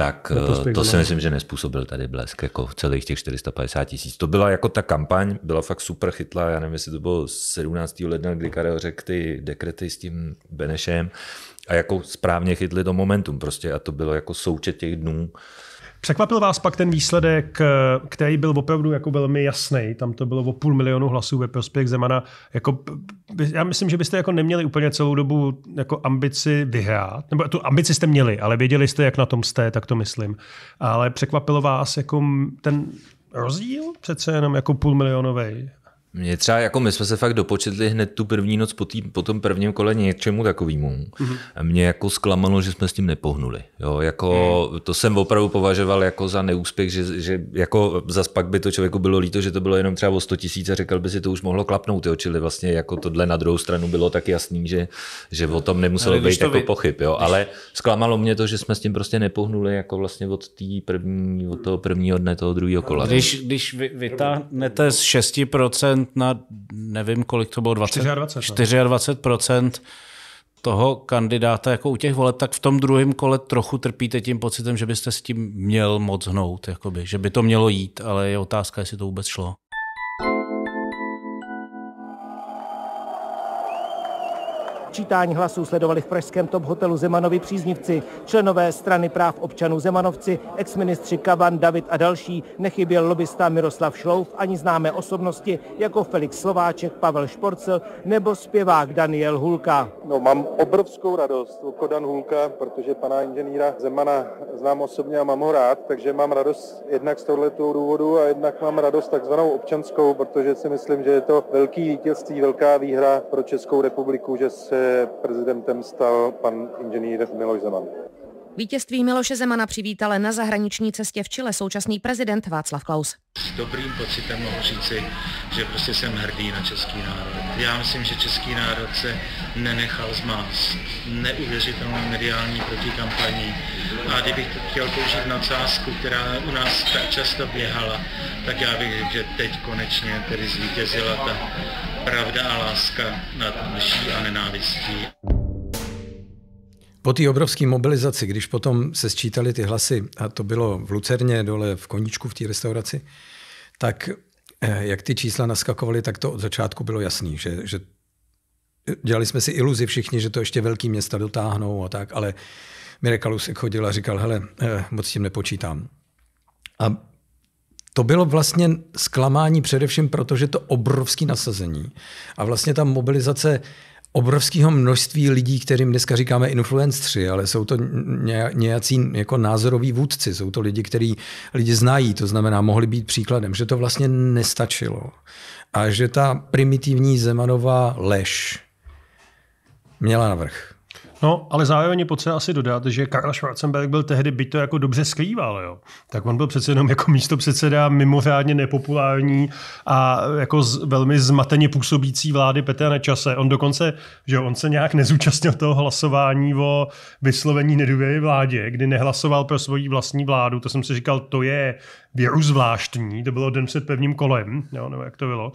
tak eh, to si no. myslím, že nespůsobil tady blesk jako celých těch 450 tisíc. To byla jako ta kampaň, byla fakt super chytla, já nevím, jestli to bylo 17. ledna, kdy Karel řekl ty dekrety s tím Benešem a jako správně chytli to momentum prostě a to bylo jako součet těch dnů, Překvapil vás pak ten výsledek, eh, který byl opravdu jako velmi jasný. Tam to bylo o půl milionu hlasů ve prospěch Zemana. Jako, já myslím, že byste jako neměli úplně celou dobu jako ambici vyhrát. Nebo tu ambici jste měli, ale věděli jste, jak na tom jste, tak to myslím. Ale překvapilo vás jako ten rozdíl přece jenom jako půl milionový mě třeba, jako my jsme se fakt dopočetli hned tu první noc po, tý, po tom prvním kole něčemu takovému. Mm-hmm. Mě jako zklamalo, že jsme s tím nepohnuli. Jo, jako, mm. To jsem opravdu považoval jako za neúspěch, že, že jako zas pak by to člověku bylo líto, že to bylo jenom třeba o 100 tisíc a řekl by si, to už mohlo klapnout. Jo, čili vlastně jako tohle na druhou stranu bylo tak jasný, že, že o tom nemuselo Ale být jako vy... pochyb. Jo, ale zklamalo mě to, že jsme s tím prostě nepohnuli jako vlastně od, tý první, od toho prvního dne toho druhého kola. Když, když vy, vytáhnete z 6% na, nevím kolik to bylo, 20, 24, 24% toho kandidáta jako u těch voleb, tak v tom druhém kole trochu trpíte tím pocitem, že byste s tím měl moc hnout, jakoby, že by to mělo jít, ale je otázka, jestli to vůbec šlo. Sčítání hlasů sledovali v pražském top hotelu Zemanovi příznivci, členové strany práv občanů Zemanovci, exministři Kavan, David a další. Nechyběl lobista Miroslav Šlouf ani známé osobnosti jako Felix Slováček, Pavel Šporcel nebo zpěvák Daniel Hulka. No, mám obrovskou radost jako Dan Hulka, protože pana inženýra Zemana znám osobně a mám ho rád, takže mám radost jednak z tohoto důvodu a jednak mám radost takzvanou občanskou, protože si myslím, že je to velký vítězství, velká výhra pro Českou republiku, že se prezidentem stal pan inženýr Miloš Zeman. Vítězství Miloše Zemana přivítal na zahraniční cestě v Chile současný prezident Václav Klaus. S dobrým pocitem mohu říci, že prostě jsem hrdý na český národ. Já myslím, že český národ se nenechal zmást neuvěřitelnou mediální protikampaní. A kdybych to chtěl použít na cásku, která u nás tak často běhala, tak já bych řekl, že teď konečně tedy zvítězila ta pravda a láska nad lží a nenávistí. Po té obrovské mobilizaci, když potom se sčítali ty hlasy, a to bylo v Lucerně, dole v Koničku, v té restauraci, tak eh, jak ty čísla naskakovaly, tak to od začátku bylo jasný, že, že dělali jsme si iluzi všichni, že to ještě velký města dotáhnou a tak, ale Mirek Kalusek chodil a říkal, hele, eh, moc s tím nepočítám. A to bylo vlastně zklamání především proto, že to obrovské nasazení a vlastně ta mobilizace obrovského množství lidí, kterým dneska říkáme influencři, ale jsou to nějací jako názoroví vůdci, jsou to lidi, kteří lidi znají, to znamená, mohli být příkladem, že to vlastně nestačilo. A že ta primitivní Zemanová lež měla navrh. No, ale zároveň je potřeba asi dodat, že Karl Schwarzenberg byl tehdy byť to jako dobře skrýval, jo. Tak on byl přece jenom jako místo předseda mimořádně nepopulární a jako z, velmi zmateně působící vlády Petra na čase. On dokonce, že on se nějak nezúčastnil toho hlasování o vyslovení nedůvěry vládě, kdy nehlasoval pro svoji vlastní vládu. To jsem si říkal, to je věru zvláštní, to bylo den před pevným kolem, jo, nebo jak to bylo.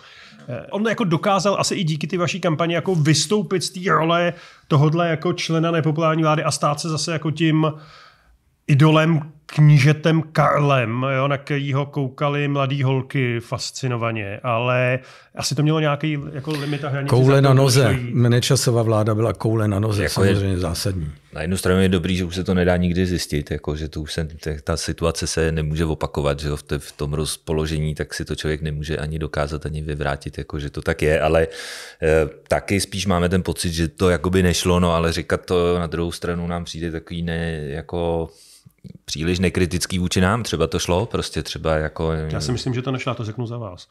Eh, on jako dokázal asi i díky ty vaší kampani jako vystoupit z té role tohodle jako člena nepopulární vlády a stát se zase jako tím idolem, knížetem Karlem, jo, na kterýho koukali mladý holky fascinovaně, ale asi to mělo nějaký jako limit a hranici. Koule na noze. Který... Nečasová vláda byla koule na noze, jako samozřejmě je, zásadní. Na jednu stranu je dobrý, že už se to nedá nikdy zjistit, jako, že to už se, ta situace se nemůže opakovat, že jo, v, te, v tom rozpoložení tak si to člověk nemůže ani dokázat, ani vyvrátit, jako, že to tak je, ale e, taky spíš máme ten pocit, že to jakoby nešlo, no ale říkat to na druhou stranu nám přijde takový ne, jako příliš nekritický vůči nám, třeba to šlo, prostě třeba jako... Já si myslím, že to nešlo, to řeknu za vás.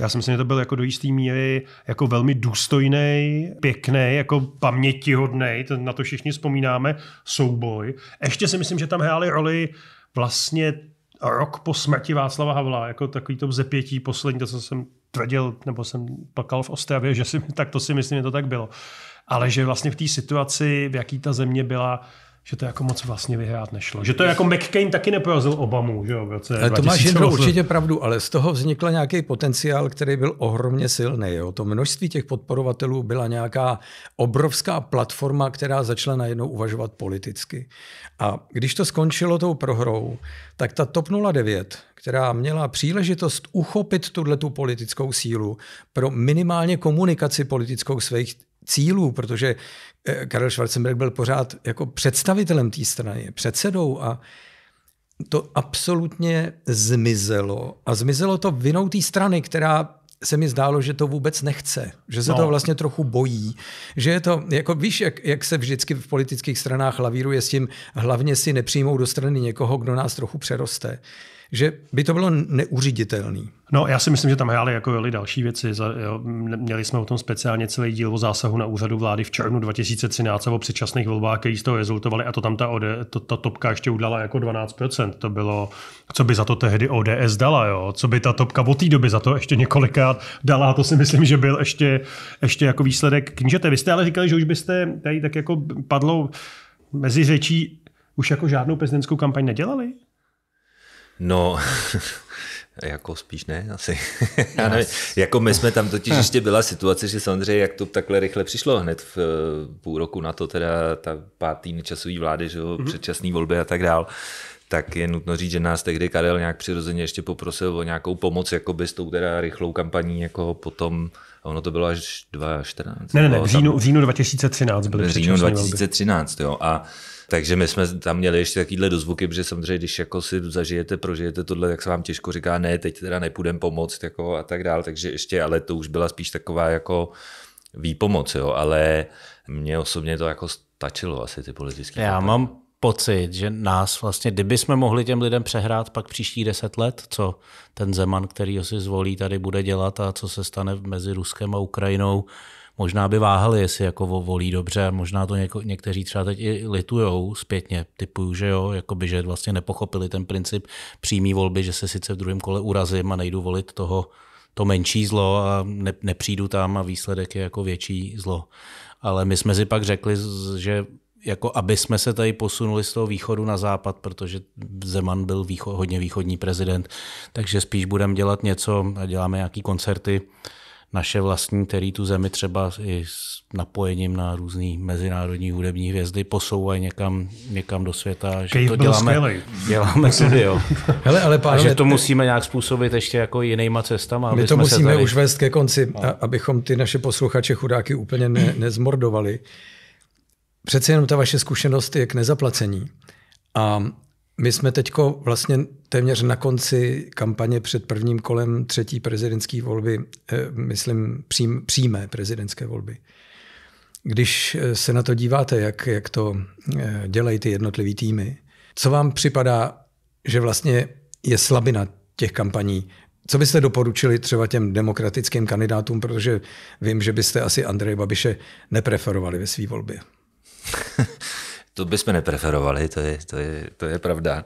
Já si myslím, že to byl jako do jistý míry jako velmi důstojný, pěkný, jako pamětihodný, na to všichni vzpomínáme, souboj. Ještě si myslím, že tam hráli roli vlastně rok po smrti Václava Havla, jako takový to vzepětí poslední, to, co jsem tvrdil, nebo jsem plakal v Ostravě, že si, tak to si myslím, že to tak bylo. Ale že vlastně v té situaci, v jaký ta země byla, že to jako moc vlastně vyhrát nešlo. Že to jako McCain taky neporazil Obamu, že jo, v roce ale To máš Jindro určitě pravdu, ale z toho vznikl nějaký potenciál, který byl ohromně silný. Jo. To množství těch podporovatelů byla nějaká obrovská platforma, která začala najednou uvažovat politicky. A když to skončilo tou prohrou, tak ta TOP 09, která měla příležitost uchopit tuhle tu politickou sílu pro minimálně komunikaci politickou svých cílů, protože eh, Karel Schwarzenberg byl pořád jako představitelem té strany, předsedou a to absolutně zmizelo. A zmizelo to vinou té strany, která se mi zdálo, že to vůbec nechce, že se no. to vlastně trochu bojí, že je to, jako víš, jak, jak se vždycky v politických stranách lavíruje s tím, hlavně si nepřijmou do strany někoho, kdo nás trochu přeroste že by to bylo neuřiditelné. No, já si myslím, že tam hrály jako jeli další věci. Měli jsme o tom speciálně celý díl o zásahu na úřadu vlády v červnu 2013 a o předčasných volbách, které z toho rezultovaly a to tam ta, OD, to, ta topka ještě udala jako 12%. To bylo, co by za to tehdy ODS dala, jo? co by ta topka od té doby za to ještě několikrát dala. To si myslím, že byl ještě, ještě jako výsledek knížete. Vy jste ale říkali, že už byste tady tak jako padlo mezi řečí, už jako žádnou prezidentskou kampaň nedělali? No, jako spíš ne, asi. Já nevím. Jako my jsme tam totiž ještě byla situace, že samozřejmě, jak to takhle rychle přišlo, hned v eh, půl roku na to, teda ta pátý nečasový vlády, že jo, mhm. předčasné volby a tak dál, tak je nutno říct, že nás tehdy Karel nějak přirozeně ještě poprosil o nějakou pomoc, jako by s tou teda rychlou kampaní, jako potom a ono to bylo až 2014. Ne, ne, ne, v říjnu, v říjnu 2013 byly V říjnu 2013, jo. A takže my jsme tam měli ještě takovýhle dozvuky, protože samozřejmě, když jako si zažijete, prožijete tohle, tak se vám těžko říká, ne, teď teda nepůjdem pomoct jako a tak dál. Takže ještě, ale to už byla spíš taková jako výpomoc, jo. Ale mně osobně to jako stačilo asi ty politické. Já mám pocit, že nás vlastně, kdyby jsme mohli těm lidem přehrát pak příští deset let, co ten Zeman, který ho si zvolí, tady bude dělat a co se stane mezi Ruskem a Ukrajinou, možná by váhali, jestli jako volí dobře a možná to něko, někteří třeba teď i litujou zpětně, typuju, že jo, by že vlastně nepochopili ten princip přímý volby, že se sice v druhém kole urazím a nejdu volit toho, to menší zlo a ne, nepřijdu tam a výsledek je jako větší zlo. Ale my jsme si pak řekli, že jako aby jsme se tady posunuli z toho východu na západ, protože Zeman byl východ, hodně východní prezident, takže spíš budeme dělat něco, děláme nějaké koncerty naše vlastní, který tu zemi třeba i s napojením na různé mezinárodní hudební hvězdy posouvají někam, někam do světa. Že Kejv to děláme, skvělej. děláme studio. Hele, ale a že to musíme nějak způsobit ještě jako jinýma cestama. My to musíme tady... už vést ke konci, no. a, abychom ty naše posluchače chudáky úplně ne, nezmordovali přece jenom ta vaše zkušenost je k nezaplacení. A my jsme teď vlastně téměř na konci kampaně před prvním kolem třetí prezidentské volby, eh, myslím přím, přímé prezidentské volby. Když eh, se na to díváte, jak, jak to eh, dělají ty jednotlivý týmy, co vám připadá, že vlastně je slabina těch kampaní? Co byste doporučili třeba těm demokratickým kandidátům, protože vím, že byste asi Andreje Babiše nepreferovali ve své volbě? to bychom nepreferovali, to je, to je, to je pravda.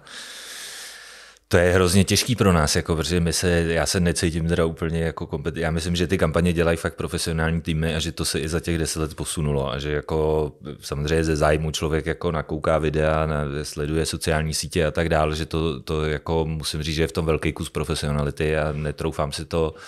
To je hrozně těžký pro nás, jako, protože my se, já se necítím teda úplně jako kompet... Já myslím, že ty kampaně dělají fakt profesionální týmy a že to se i za těch deset let posunulo a že jako samozřejmě ze zájmu člověk jako nakouká videa, na, sleduje sociální sítě a tak dále, že to, to jako musím říct, že je v tom velký kus profesionality a netroufám si to uh,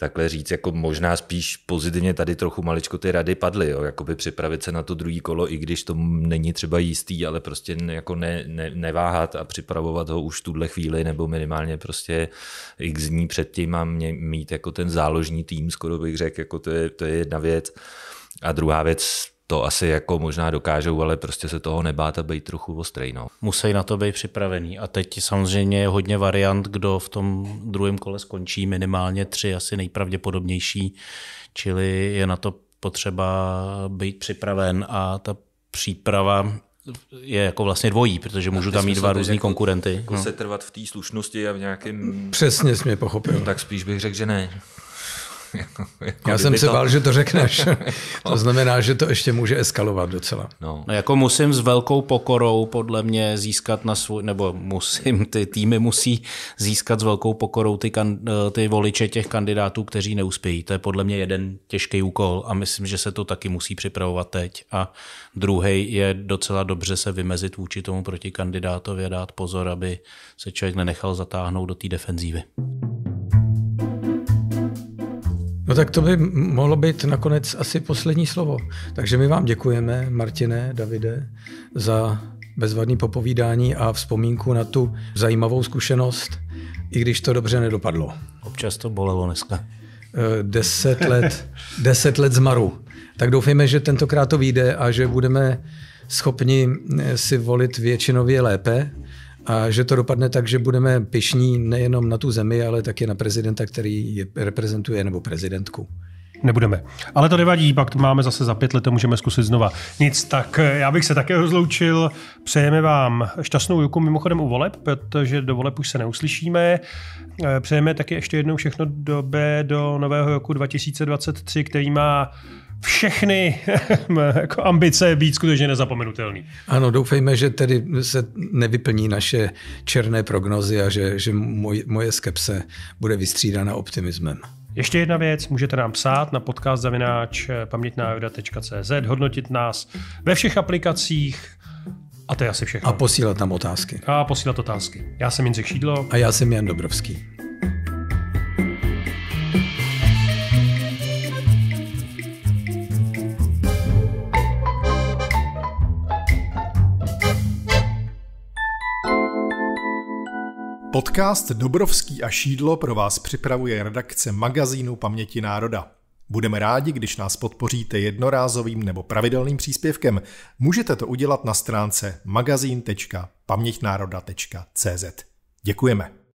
takhle říct, jako možná spíš pozitivně tady trochu maličko ty rady padly, jo, jakoby připravit se na to druhý kolo, i když to není třeba jistý, ale prostě jako ne, ne, neváhat a připravovat ho už tuhle chvíli, nebo minimálně prostě x dní předtím a mě, mít jako ten záložní tým, skoro bych řekl, jako to je, to je jedna věc. A druhá věc, to asi jako možná dokážou, ale prostě se toho nebát a být trochu ostrej. No. Musí na to být připravený. A teď samozřejmě je hodně variant, kdo v tom druhém kole skončí, minimálně tři, asi nejpravděpodobnější, čili je na to potřeba být připraven a ta příprava je jako vlastně dvojí, protože můžu tam mít dva různý jako, konkurenty. Jako no. se trvat v té slušnosti a v nějakém... Přesně jsi mě pochopil. Tak spíš bych řekl, že ne jako Já jsem se to... bál, že to řekneš. to znamená, že to ještě může eskalovat docela. No. no jako musím s velkou pokorou podle mě získat na svůj, nebo musím, ty týmy musí získat s velkou pokorou ty, kan, ty voliče těch kandidátů, kteří neuspějí. To je podle mě jeden těžký úkol a myslím, že se to taky musí připravovat teď. A druhý je docela dobře se vymezit vůči tomu proti kandidátovi a dát pozor, aby se člověk nenechal zatáhnout do té defenzívy. No tak to by mohlo být nakonec asi poslední slovo. Takže my vám děkujeme, Martine, Davide, za bezvadný popovídání a vzpomínku na tu zajímavou zkušenost, i když to dobře nedopadlo. Občas to bolelo dneska. Eh, deset let, deset let zmaru. Tak doufejme, že tentokrát to vyjde a že budeme schopni eh, si volit většinově lépe a že to dopadne tak, že budeme pišní nejenom na tu zemi, ale také na prezidenta, který je reprezentuje, nebo prezidentku. Nebudeme. Ale to nevadí, pak to máme zase za pět let, to můžeme zkusit znova. Nic, tak eh, já bych se také rozloučil. Přejeme vám šťastnou juku mimochodem u voleb, protože do voleb už se neuslyšíme. Eh, přejeme taky ještě jednou všechno dobé do nového roku 2023, který má všechny jako ambice být skutečně nezapomenutelný. Ano, doufejme, že tedy se nevyplní naše černé prognozy a že, že moj, moje skepse bude vystřídána optimismem. Ještě jedna věc, můžete nám psát na podcast zavináč pamětnájoda.cz, hodnotit nás ve všech aplikacích, a to je asi všechno. A posílat tam otázky. A posílat otázky. Já jsem Jindřich Šídlo. A já jsem Jan Dobrovský. Podcast Dobrovský a Šídlo pro vás připravuje redakce magazínu Paměti národa. Budeme rádi, když nás podpoříte jednorázovým nebo pravidelným příspěvkem. Můžete to udělat na stránce magazín.pamětnároda.cz. Děkujeme.